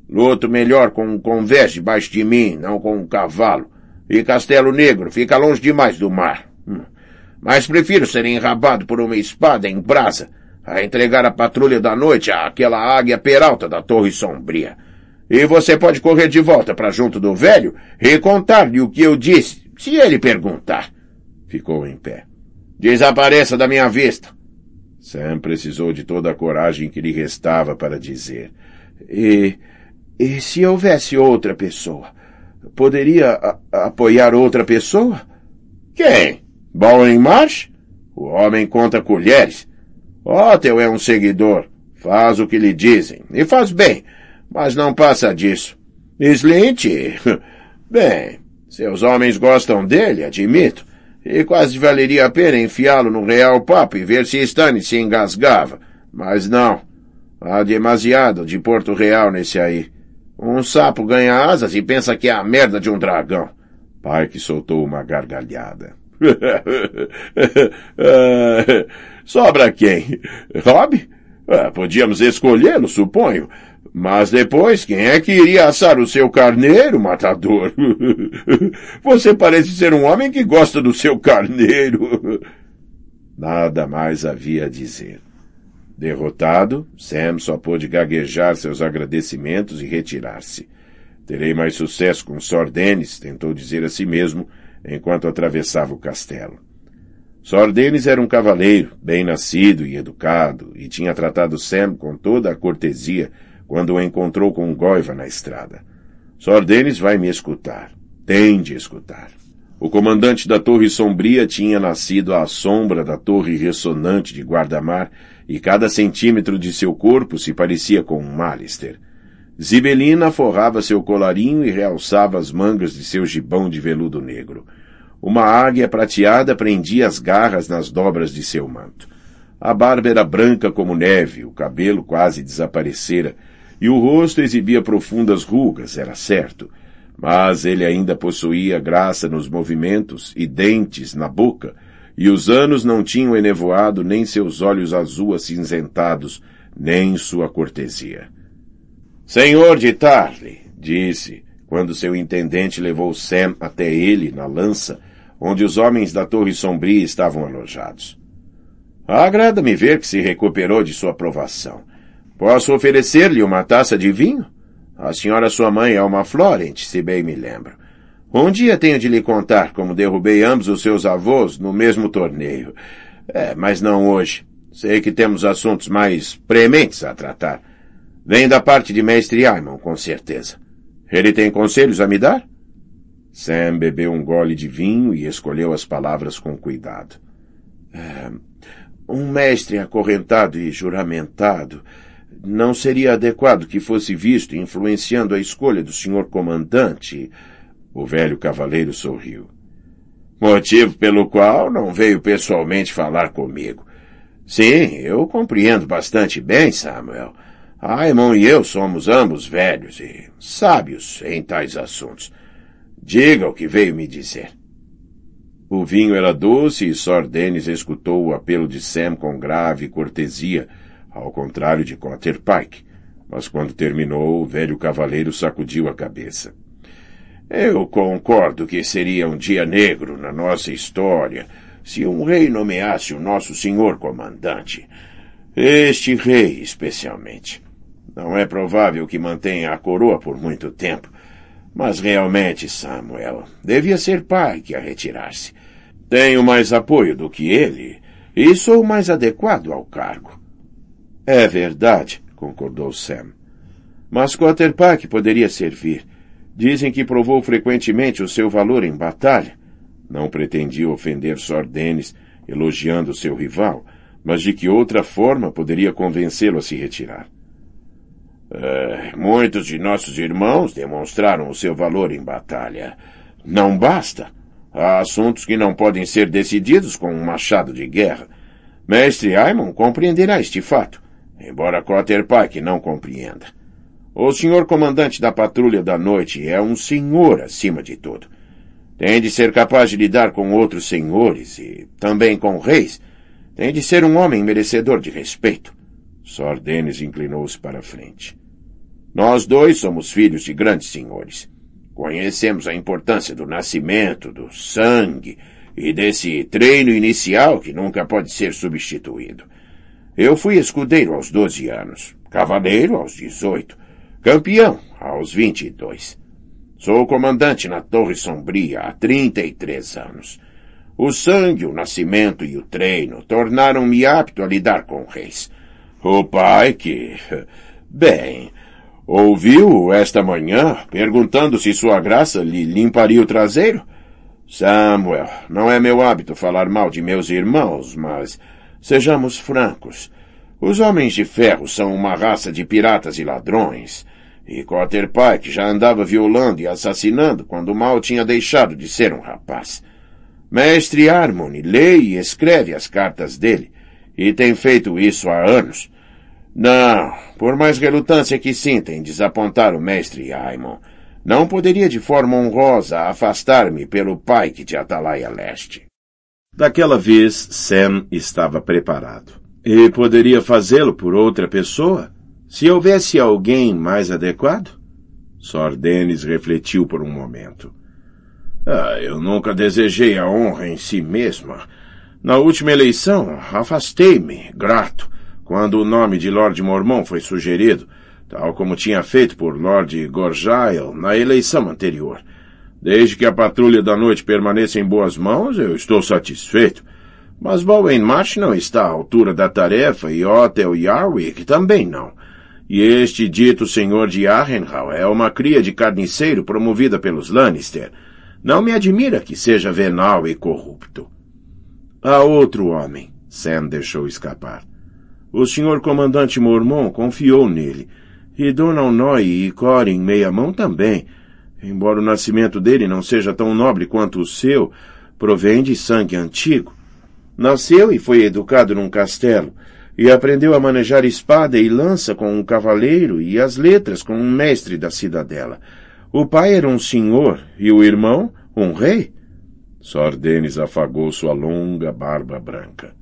Luto melhor com um convés debaixo de mim, não com um cavalo. E Castelo Negro fica longe demais do mar mas prefiro ser enrabado por uma espada em brasa a entregar a patrulha da noite àquela águia peralta da Torre Sombria. E você pode correr de volta para junto do velho e contar-lhe o que eu disse, se ele perguntar. Ficou em pé. Desapareça da minha vista. Sam precisou de toda a coragem que lhe restava para dizer. E, e se houvesse outra pessoa? Poderia a, apoiar outra pessoa? Quem? Bowling Marsh, O homem conta colheres. Otel é um seguidor. Faz o que lhe dizem. E faz bem. Mas não passa disso. Slint? Bem, seus homens gostam dele, admito. E quase valeria a pena enfiá-lo no real papo e ver se Stanley se engasgava. Mas não. Há demasiado de Porto Real nesse aí. Um sapo ganha asas e pensa que é a merda de um dragão. Pai que soltou uma gargalhada. Sobra quem? Rob? Ah, podíamos escolhê-lo, suponho. Mas depois, quem é que iria assar o seu carneiro, matador? Você parece ser um homem que gosta do seu carneiro. Nada mais havia a dizer. Derrotado, Sam só pôde gaguejar seus agradecimentos e retirar-se. Terei mais sucesso com Sor Dennis, tentou dizer a si mesmo, enquanto atravessava o castelo. Sor Denis era um cavaleiro, bem nascido e educado, e tinha tratado Sam com toda a cortesia quando o encontrou com Goiva na estrada. Sor Denis vai me escutar. Tem de escutar. O comandante da Torre Sombria tinha nascido à sombra da torre ressonante de guardamar, e cada centímetro de seu corpo se parecia com um Malister. Zibelina forrava seu colarinho e realçava as mangas de seu gibão de veludo negro. Uma águia prateada prendia as garras nas dobras de seu manto. A barba era branca como neve, o cabelo quase desaparecera, e o rosto exibia profundas rugas, era certo. Mas ele ainda possuía graça nos movimentos e dentes na boca, e os anos não tinham enevoado nem seus olhos azul acinzentados, nem sua cortesia. Senhor de Tarle, disse, quando seu intendente levou Sam até ele, na lança, onde os homens da Torre Sombria estavam alojados. Agrada-me ver que se recuperou de sua provação. Posso oferecer-lhe uma taça de vinho? A senhora sua mãe é uma Florent, se bem me lembro. Um dia tenho de lhe contar como derrubei ambos os seus avós no mesmo torneio. É, mas não hoje. Sei que temos assuntos mais prementes a tratar. Vem da parte de Mestre Aimon, com certeza. Ele tem conselhos a me dar? Sam bebeu um gole de vinho e escolheu as palavras com cuidado. É, um mestre acorrentado e juramentado não seria adequado que fosse visto influenciando a escolha do senhor comandante. O velho cavaleiro sorriu. Motivo pelo qual não veio pessoalmente falar comigo. Sim, eu compreendo bastante bem, Samuel. Ah, Raimon e eu somos ambos velhos e sábios em tais assuntos. Diga o que veio me dizer. O vinho era doce e Sor Denis escutou o apelo de Sam com grave cortesia, ao contrário de Cotter Pike. Mas quando terminou, o velho cavaleiro sacudiu a cabeça. Eu concordo que seria um dia negro na nossa história se um rei nomeasse o nosso senhor comandante. Este rei, especialmente. Não é provável que mantenha a coroa por muito tempo. Mas realmente, Samuel, devia ser Pike a retirar-se. Tenho mais apoio do que ele e sou mais adequado ao cargo. É verdade, concordou Sam. Mas Quaterpack poderia servir. Dizem que provou frequentemente o seu valor em batalha. Não pretendia ofender Sor Dennis, elogiando seu rival, mas de que outra forma poderia convencê-lo a se retirar. É, muitos de nossos irmãos demonstraram o seu valor em batalha. Não basta. Há assuntos que não podem ser decididos com um machado de guerra. Mestre Aimon compreenderá este fato, embora Cotter Pike não compreenda. O senhor comandante da patrulha da noite é um senhor acima de tudo. Tem de ser capaz de lidar com outros senhores e também com reis. Tem de ser um homem merecedor de respeito. Sor Denis inclinou-se para a frente. Nós dois somos filhos de grandes senhores. Conhecemos a importância do nascimento, do sangue e desse treino inicial que nunca pode ser substituído. Eu fui escudeiro aos 12 anos, cavaleiro aos 18, campeão aos 22. Sou comandante na Torre Sombria há 33 anos. O sangue, o nascimento e o treino tornaram-me apto a lidar com reis. O pai que... Bem, Ouviu esta manhã perguntando se sua graça lhe limparia o traseiro? Samuel, não é meu hábito falar mal de meus irmãos, mas sejamos francos. Os homens de ferro são uma raça de piratas e ladrões. E Cotter Pike já andava violando e assassinando quando mal tinha deixado de ser um rapaz. Mestre Harmony lê e escreve as cartas dele, e tem feito isso há anos. Não, por mais relutância que sinta em desapontar o mestre Aimon, não poderia de forma honrosa afastar-me pelo pai que te atalaia leste. Daquela vez, Sam estava preparado. E poderia fazê-lo por outra pessoa? Se houvesse alguém mais adequado? Sor Denis refletiu por um momento. Ah, eu nunca desejei a honra em si mesma. Na última eleição, afastei-me, grato, quando o nome de Lord Mormon foi sugerido, tal como tinha feito por Lord Gorjail na eleição anterior. Desde que a patrulha da noite permaneça em boas mãos, eu estou satisfeito. Mas Bowen Marsh não está à altura da tarefa e Otto Yarwick também não. E este dito senhor de Arrenhal é uma cria de carniceiro promovida pelos Lannister. Não me admira que seja venal e corrupto. Há outro homem, Sam deixou escapar. O senhor comandante Mormon confiou nele, e Dona Noy e Corin Meia-Mão também. Embora o nascimento dele não seja tão nobre quanto o seu, provém de sangue antigo. Nasceu e foi educado num castelo, e aprendeu a manejar espada e lança com um cavaleiro e as letras com um mestre da cidadela. O pai era um senhor e o irmão um rei. Denis afagou sua longa barba branca.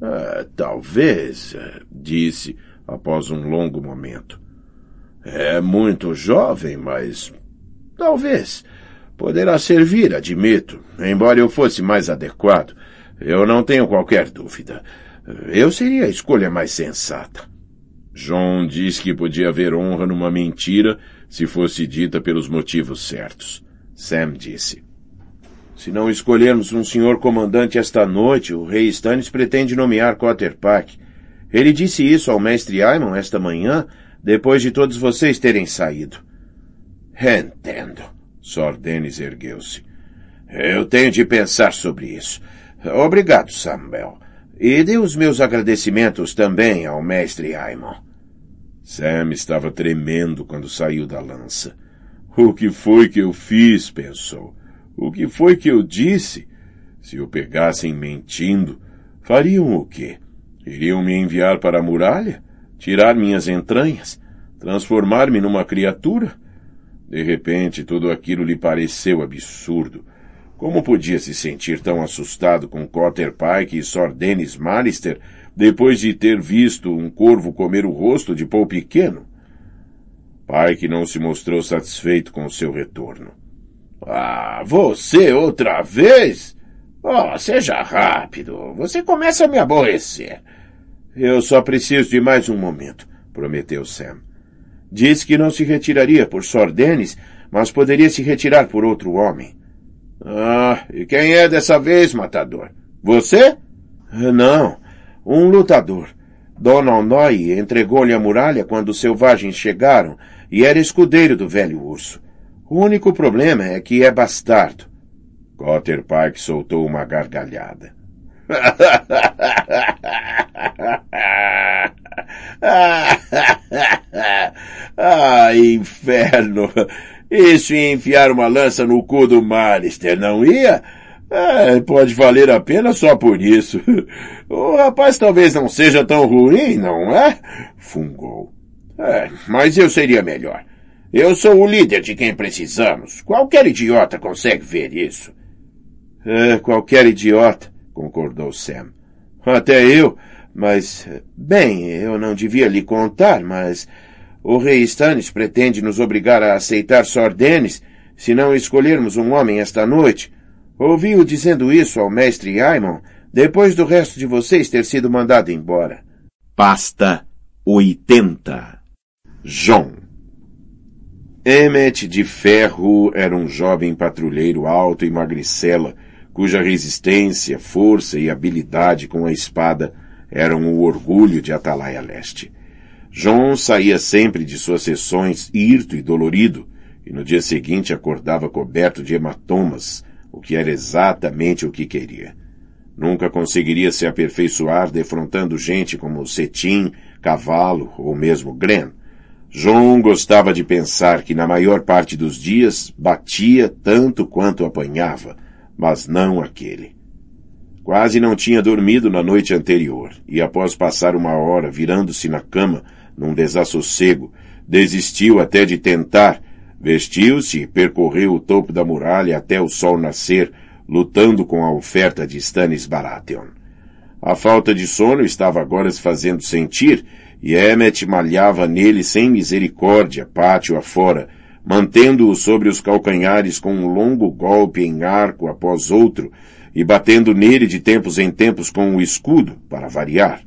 Ah, talvez, eh, disse após um longo momento. É muito jovem, mas. Talvez. Poderá servir, admito, embora eu fosse mais adequado. Eu não tenho qualquer dúvida. Eu seria a escolha mais sensata. John disse que podia haver honra numa mentira se fosse dita pelos motivos certos. Sam disse: se não escolhermos um senhor comandante esta noite, o rei Stannis pretende nomear Cotterpack. Ele disse isso ao mestre Aimon esta manhã, depois de todos vocês terem saído. Entendo. Sor Dennis ergueu-se. Eu tenho de pensar sobre isso. Obrigado, Samuel. E dê os meus agradecimentos também ao mestre Aimon. Sam estava tremendo quando saiu da lança. O que foi que eu fiz? pensou. O que foi que eu disse? Se o pegassem mentindo, fariam o quê? Iriam me enviar para a muralha? Tirar minhas entranhas? Transformar-me numa criatura? De repente, tudo aquilo lhe pareceu absurdo. Como podia se sentir tão assustado com Cotter Pike e Sor Dennis Malister depois de ter visto um corvo comer o rosto de Paul Pequeno? Pike não se mostrou satisfeito com seu retorno. Ah, você outra vez? Oh, seja rápido. Você começa a me aborrecer. Eu só preciso de mais um momento, prometeu Sam. Disse que não se retiraria por Sordenes, mas poderia se retirar por outro homem. Ah, e quem é dessa vez, matador? Você? Não, um lutador. Donald Noi entregou-lhe a muralha quando os selvagens chegaram e era escudeiro do velho urso. O único problema é que é bastardo. Cotter Park soltou uma gargalhada. ah, inferno! Isso ia enfiar uma lança no cu do Marister, não ia? É, pode valer a pena só por isso. O rapaz talvez não seja tão ruim, não é? Fungou. É, mas eu seria melhor. Eu sou o líder de quem precisamos. Qualquer idiota consegue ver isso. É, qualquer idiota, concordou Sam. Até eu, mas. Bem, eu não devia lhe contar, mas. O rei Stannis pretende nos obrigar a aceitar Sordenes se não escolhermos um homem esta noite. Ouvi-o dizendo isso ao mestre Aimon depois do resto de vocês ter sido mandado embora. Pasta 80 John Emmet de Ferro era um jovem patrulheiro alto e magricela, cuja resistência, força e habilidade com a espada eram o orgulho de Atalaia Leste. John saía sempre de suas sessões hirto e dolorido, e no dia seguinte acordava coberto de hematomas, o que era exatamente o que queria. Nunca conseguiria se aperfeiçoar defrontando gente como Cetim, Cavalo ou mesmo Grant. João gostava de pensar que na maior parte dos dias batia tanto quanto apanhava, mas não aquele. Quase não tinha dormido na noite anterior, e após passar uma hora virando-se na cama, num desassossego, desistiu até de tentar, vestiu-se e percorreu o topo da muralha até o sol nascer, lutando com a oferta de Stannis Baratheon. A falta de sono estava agora se fazendo sentir e Emmet malhava nele sem misericórdia, pátio afora, mantendo-o sobre os calcanhares com um longo golpe em arco após outro, e batendo nele de tempos em tempos com o um escudo, para variar.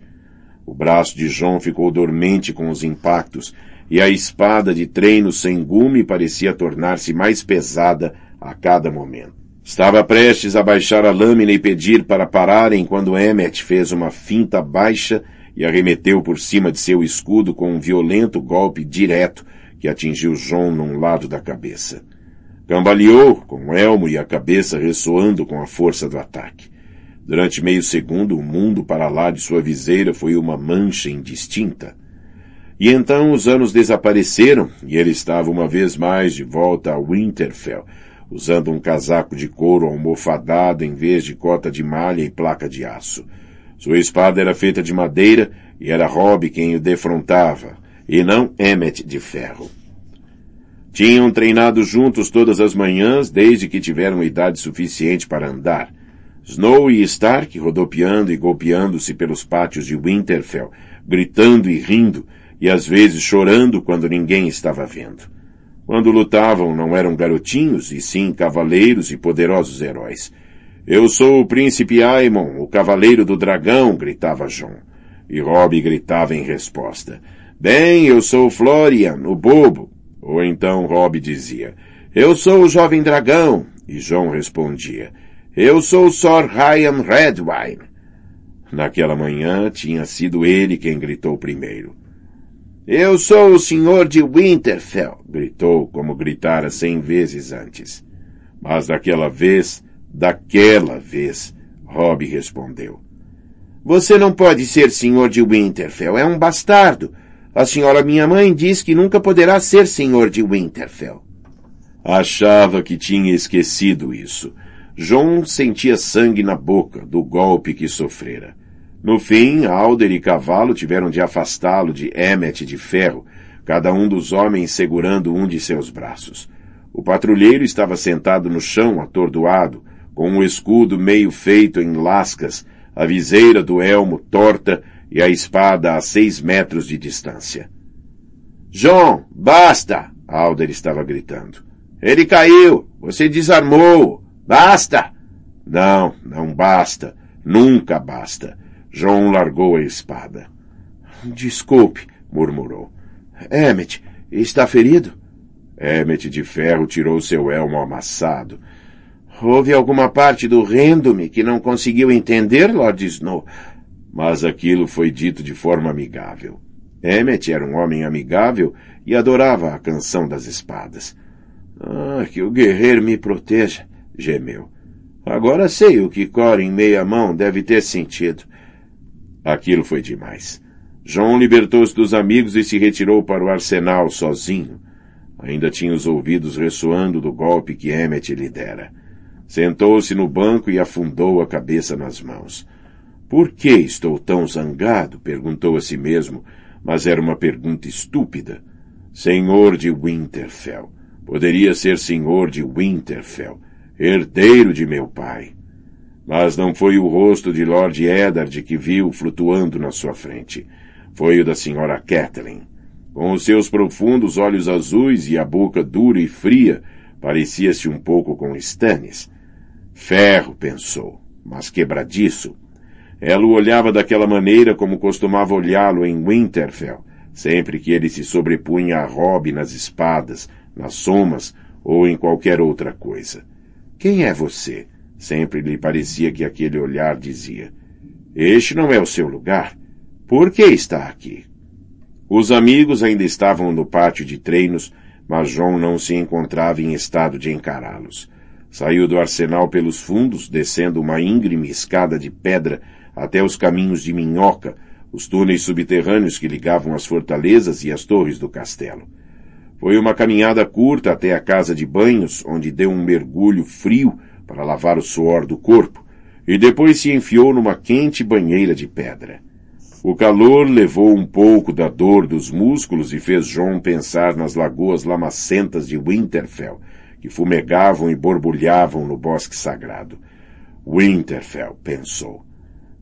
O braço de João ficou dormente com os impactos, e a espada de treino sem gume parecia tornar-se mais pesada a cada momento. Estava prestes a baixar a lâmina e pedir para pararem quando Emmet fez uma finta baixa e arremeteu por cima de seu escudo com um violento golpe direto que atingiu John num lado da cabeça. Cambaleou, com o elmo e a cabeça ressoando com a força do ataque. Durante meio segundo, o mundo para lá de sua viseira foi uma mancha indistinta. E então os anos desapareceram e ele estava uma vez mais de volta a Winterfell, usando um casaco de couro almofadado em vez de cota de malha e placa de aço. Sua espada era feita de madeira e era Rob quem o defrontava, e não Emmet de ferro. Tinham treinado juntos todas as manhãs desde que tiveram idade suficiente para andar. Snow e Stark rodopiando e golpeando-se pelos pátios de Winterfell, gritando e rindo, e às vezes chorando quando ninguém estava vendo. Quando lutavam não eram garotinhos, e sim cavaleiros e poderosos heróis. Eu sou o príncipe Aemon, o cavaleiro do dragão, gritava João, E Rob gritava em resposta. Bem, eu sou Florian, o bobo. Ou então Rob dizia. Eu sou o jovem dragão. E João respondia. Eu sou Sor Ryan Redwine. Naquela manhã tinha sido ele quem gritou primeiro. Eu sou o senhor de Winterfell, gritou como gritara cem vezes antes. Mas daquela vez Daquela vez, Rob respondeu. Você não pode ser senhor de Winterfell, é um bastardo. A senhora minha mãe diz que nunca poderá ser senhor de Winterfell. Achava que tinha esquecido isso. John sentia sangue na boca do golpe que sofrera. No fim, Alder e Cavalo tiveram de afastá-lo de Emmet de ferro, cada um dos homens segurando um de seus braços. O patrulheiro estava sentado no chão, atordoado, com um escudo meio feito em lascas, a viseira do elmo torta e a espada a seis metros de distância. João, basta! Alder estava gritando. Ele caiu! Você desarmou! Basta! Não, não basta. Nunca basta. João largou a espada. Desculpe, murmurou. Emmet, está ferido? Emmet de ferro tirou seu elmo amassado Houve alguma parte do rendo-me que não conseguiu entender, Lord Snow. Mas aquilo foi dito de forma amigável. Emmet era um homem amigável e adorava a canção das espadas. Ah, que o guerreiro me proteja, gemeu. Agora sei o que Cora em meia mão deve ter sentido. Aquilo foi demais. João libertou-se dos amigos e se retirou para o arsenal sozinho. Ainda tinha os ouvidos ressoando do golpe que Emmet lhe dera. Sentou-se no banco e afundou a cabeça nas mãos. Por que estou tão zangado? perguntou a si mesmo, mas era uma pergunta estúpida. Senhor de Winterfell. Poderia ser senhor de Winterfell, herdeiro de meu pai. Mas não foi o rosto de Lord Eddard que viu flutuando na sua frente. Foi o da senhora Catelyn. Com os seus profundos olhos azuis e a boca dura e fria, parecia-se um pouco com Stannis. Ferro, pensou, mas quebradiço. Ela o olhava daquela maneira como costumava olhá-lo em Winterfell, sempre que ele se sobrepunha a Rob nas espadas, nas somas ou em qualquer outra coisa. Quem é você? Sempre lhe parecia que aquele olhar dizia. Este não é o seu lugar. Por que está aqui? Os amigos ainda estavam no pátio de treinos, mas John não se encontrava em estado de encará-los. Saiu do arsenal pelos fundos, descendo uma íngreme escada de pedra até os caminhos de minhoca, os túneis subterrâneos que ligavam as fortalezas e as torres do castelo. Foi uma caminhada curta até a casa de banhos, onde deu um mergulho frio para lavar o suor do corpo, e depois se enfiou numa quente banheira de pedra. O calor levou um pouco da dor dos músculos e fez John pensar nas lagoas lamacentas de Winterfell, que fumegavam e borbulhavam no bosque sagrado. Winterfell, pensou.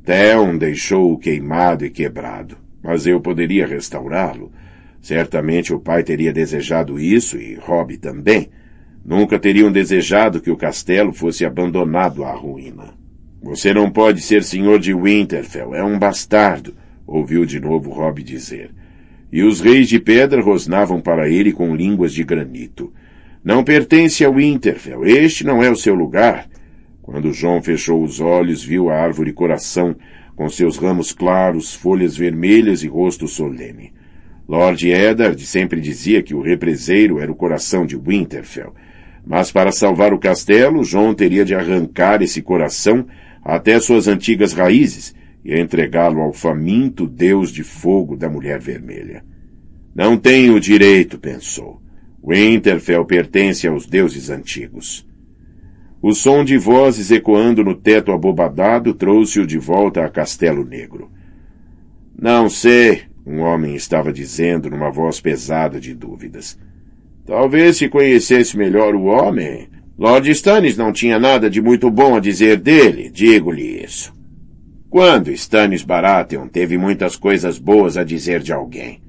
Theon deixou-o queimado e quebrado, mas eu poderia restaurá-lo. Certamente o pai teria desejado isso e Rob também. Nunca teriam desejado que o castelo fosse abandonado à ruína. Você não pode ser senhor de Winterfell, é um bastardo, ouviu de novo Rob dizer. E os reis de pedra rosnavam para ele com línguas de granito. Não pertence ao Winterfell. este não é o seu lugar. Quando João fechou os olhos, viu a árvore coração, com seus ramos claros, folhas vermelhas e rosto solene. Lord Eddard sempre dizia que o represeiro era o coração de Winterfell, mas para salvar o castelo, João teria de arrancar esse coração até suas antigas raízes e entregá-lo ao faminto deus de fogo da Mulher Vermelha. Não tenho direito, pensou. Winterfell pertence aos deuses antigos. O som de vozes ecoando no teto abobadado trouxe-o de volta a Castelo Negro. Não sei, um homem estava dizendo numa voz pesada de dúvidas. Talvez se conhecesse melhor o homem. Lord Stannis não tinha nada de muito bom a dizer dele, digo-lhe isso. Quando Stannis Baratheon teve muitas coisas boas a dizer de alguém?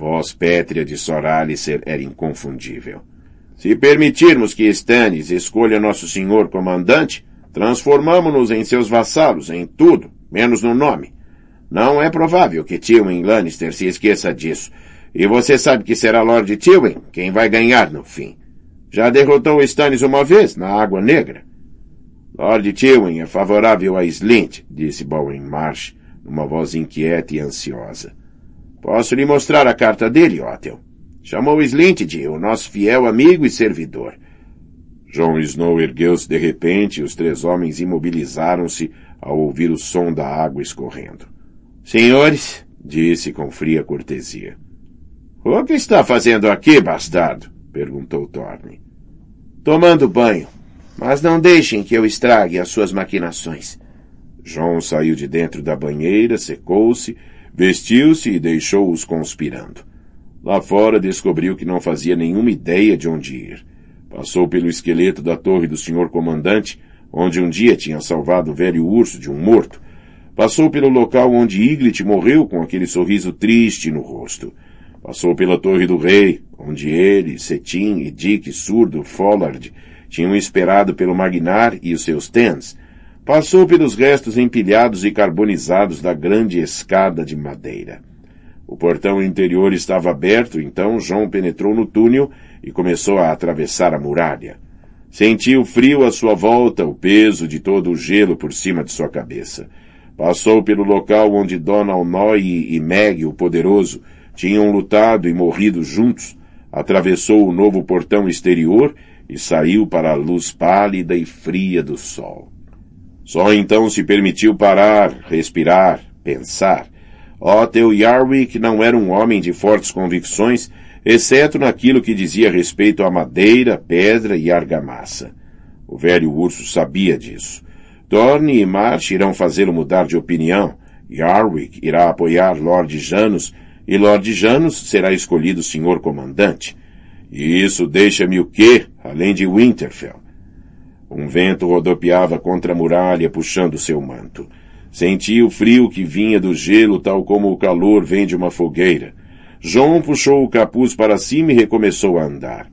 Voz pétrea de Alicer era inconfundível. Se permitirmos que Stannis escolha nosso senhor comandante, transformamo-nos em seus vassalos, em tudo, menos no nome. Não é provável que Tywin Lannister se esqueça disso. E você sabe que será Lord Tywin quem vai ganhar no fim. Já derrotou Stannis uma vez, na Água Negra. Lord Tywin é favorável a Slint, disse Bowen Marsh, numa voz inquieta e ansiosa. Posso lhe mostrar a carta dele, Otel. Chamou Slintid, o nosso fiel amigo e servidor. John Snow ergueu-se de repente e os três homens imobilizaram-se ao ouvir o som da água escorrendo. Senhores, disse com fria cortesia. O que está fazendo aqui, bastardo? perguntou Thorne. Tomando banho. Mas não deixem que eu estrague as suas maquinações. John saiu de dentro da banheira, secou-se Vestiu-se e deixou-os conspirando. Lá fora descobriu que não fazia nenhuma ideia de onde ir. Passou pelo esqueleto da torre do senhor comandante, onde um dia tinha salvado o velho urso de um morto. Passou pelo local onde Iglit morreu com aquele sorriso triste no rosto. Passou pela torre do rei, onde ele, Cetim e Dick Surdo Follard tinham esperado pelo Magnar e os seus Tens, Passou pelos restos empilhados e carbonizados da grande escada de madeira. O portão interior estava aberto, então João penetrou no túnel e começou a atravessar a muralha. Sentiu frio à sua volta, o peso de todo o gelo por cima de sua cabeça. Passou pelo local onde Dona Alnoy e Meg, o poderoso, tinham lutado e morrido juntos, atravessou o novo portão exterior e saiu para a luz pálida e fria do sol. Só então se permitiu parar, respirar, pensar. teu Yarwick não era um homem de fortes convicções, exceto naquilo que dizia respeito à madeira, pedra e argamassa. O velho urso sabia disso. Dorne e March irão fazê-lo mudar de opinião. Yarwick irá apoiar Lord Janus, e Lord Janus será escolhido senhor comandante. E isso deixa-me o quê, além de Winterfell? Um vento rodopiava contra a muralha, puxando seu manto. Sentia o frio que vinha do gelo, tal como o calor vem de uma fogueira. João puxou o capuz para cima e recomeçou a andar.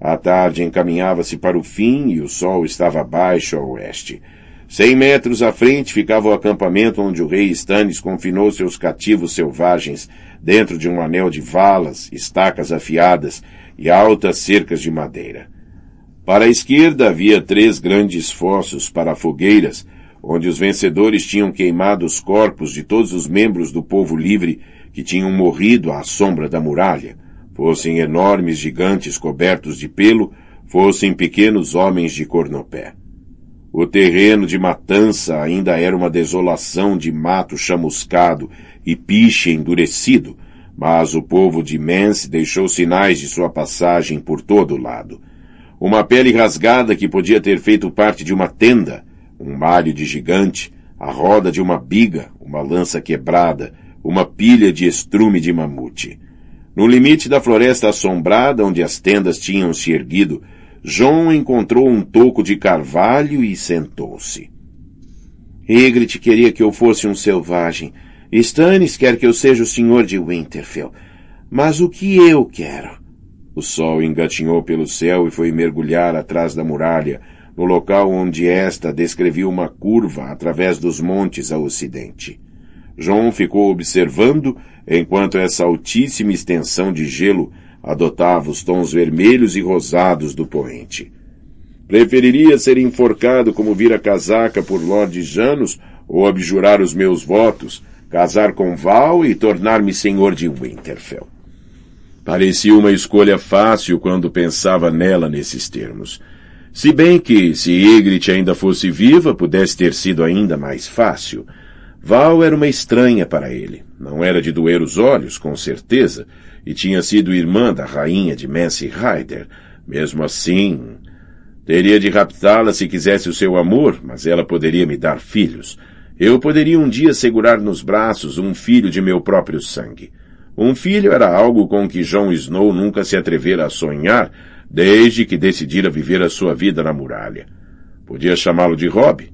A tarde encaminhava-se para o fim e o sol estava baixo a oeste. Cem metros à frente ficava o acampamento onde o rei Stannis confinou seus cativos selvagens, dentro de um anel de valas, estacas afiadas e altas cercas de madeira. Para a esquerda havia três grandes fossos para fogueiras, onde os vencedores tinham queimado os corpos de todos os membros do povo livre que tinham morrido à sombra da muralha, fossem enormes gigantes cobertos de pelo, fossem pequenos homens de cornopé. O terreno de matança ainda era uma desolação de mato chamuscado e piche endurecido, mas o povo de Mens deixou sinais de sua passagem por todo o lado. Uma pele rasgada que podia ter feito parte de uma tenda, um malho de gigante, a roda de uma biga, uma lança quebrada, uma pilha de estrume de mamute. No limite da floresta assombrada onde as tendas tinham se erguido, João encontrou um toco de carvalho e sentou-se. Egret queria que eu fosse um selvagem. Stannis quer que eu seja o senhor de Winterfell. Mas o que eu quero? O sol engatinhou pelo céu e foi mergulhar atrás da muralha, no local onde esta descrevia uma curva através dos montes a ocidente. João ficou observando enquanto essa altíssima extensão de gelo adotava os tons vermelhos e rosados do poente. Preferiria ser enforcado como vira casaca por Lorde Janos ou abjurar os meus votos, casar com Val e tornar-me senhor de Winterfell. Parecia uma escolha fácil quando pensava nela nesses termos. Se bem que, se Ygritte ainda fosse viva, pudesse ter sido ainda mais fácil. Val era uma estranha para ele. Não era de doer os olhos, com certeza, e tinha sido irmã da rainha de Messi Ryder. Mesmo assim, teria de raptá-la se quisesse o seu amor, mas ela poderia me dar filhos. Eu poderia um dia segurar nos braços um filho de meu próprio sangue. Um filho era algo com que John Snow nunca se atrevera a sonhar desde que decidira viver a sua vida na muralha. Podia chamá-lo de Rob.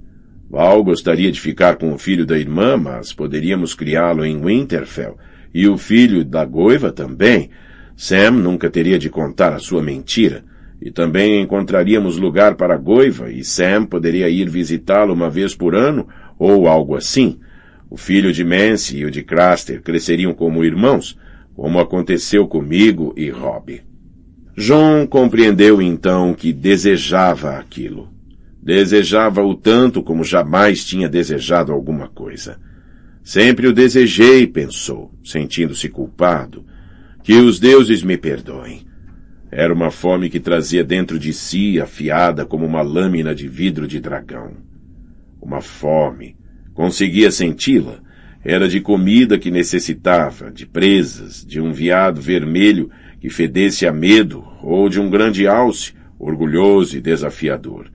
Val gostaria de ficar com o filho da irmã, mas poderíamos criá-lo em Winterfell, e o filho da goiva também. Sam nunca teria de contar a sua mentira. E também encontraríamos lugar para a goiva, e Sam poderia ir visitá-lo uma vez por ano, ou algo assim. O filho de Mance e o de Craster cresceriam como irmãos, como aconteceu comigo e Rob. John compreendeu então que desejava aquilo. Desejava-o tanto como jamais tinha desejado alguma coisa. Sempre o desejei, pensou, sentindo-se culpado. Que os deuses me perdoem. Era uma fome que trazia dentro de si, afiada como uma lâmina de vidro de dragão. Uma fome Conseguia senti-la. Era de comida que necessitava, de presas, de um veado vermelho que fedesse a medo ou de um grande alce, orgulhoso e desafiador.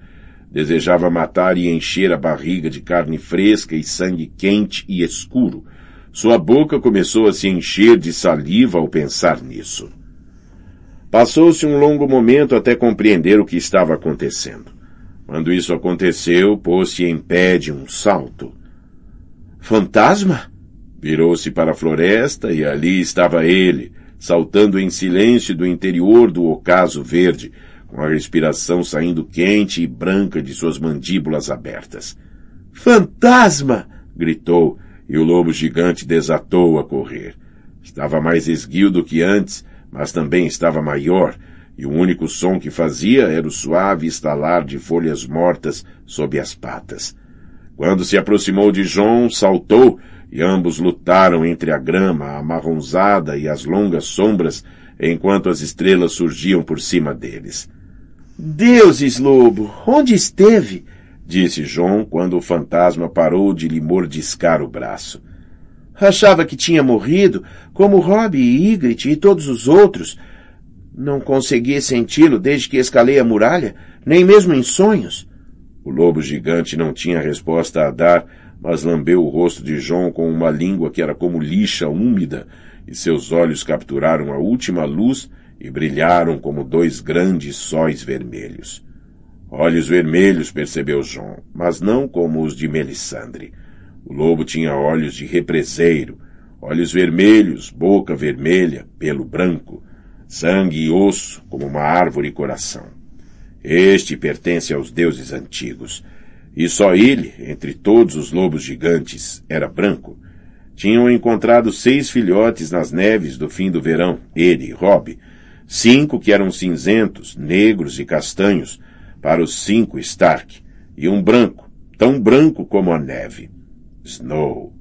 Desejava matar e encher a barriga de carne fresca e sangue quente e escuro. Sua boca começou a se encher de saliva ao pensar nisso. Passou-se um longo momento até compreender o que estava acontecendo. Quando isso aconteceu, pôs-se em pé de um salto. Fantasma? Virou-se para a floresta e ali estava ele, saltando em silêncio do interior do ocaso verde, com a respiração saindo quente e branca de suas mandíbulas abertas. Fantasma! gritou, e o lobo gigante desatou a correr. Estava mais esguio do que antes, mas também estava maior, e o único som que fazia era o suave estalar de folhas mortas sob as patas. Quando se aproximou de João, saltou, e ambos lutaram entre a grama amarronzada e as longas sombras, enquanto as estrelas surgiam por cima deles. Deuses, lobo, onde esteve? disse João quando o fantasma parou de lhe mordiscar o braço. Achava que tinha morrido, como Rob e Ygritte e todos os outros. Não consegui senti-lo desde que escalei a muralha, nem mesmo em sonhos. O lobo gigante não tinha resposta a dar, mas lambeu o rosto de João com uma língua que era como lixa úmida, e seus olhos capturaram a última luz e brilharam como dois grandes sóis vermelhos. Olhos vermelhos, percebeu João, mas não como os de Melisandre. O lobo tinha olhos de represeiro, olhos vermelhos, boca vermelha, pelo branco, sangue e osso, como uma árvore e coração. Este pertence aos deuses antigos. E só ele, entre todos os lobos gigantes, era branco. Tinham encontrado seis filhotes nas neves do fim do verão, ele e Rob. Cinco que eram cinzentos, negros e castanhos, para os cinco Stark, e um branco, tão branco como a neve. Snow.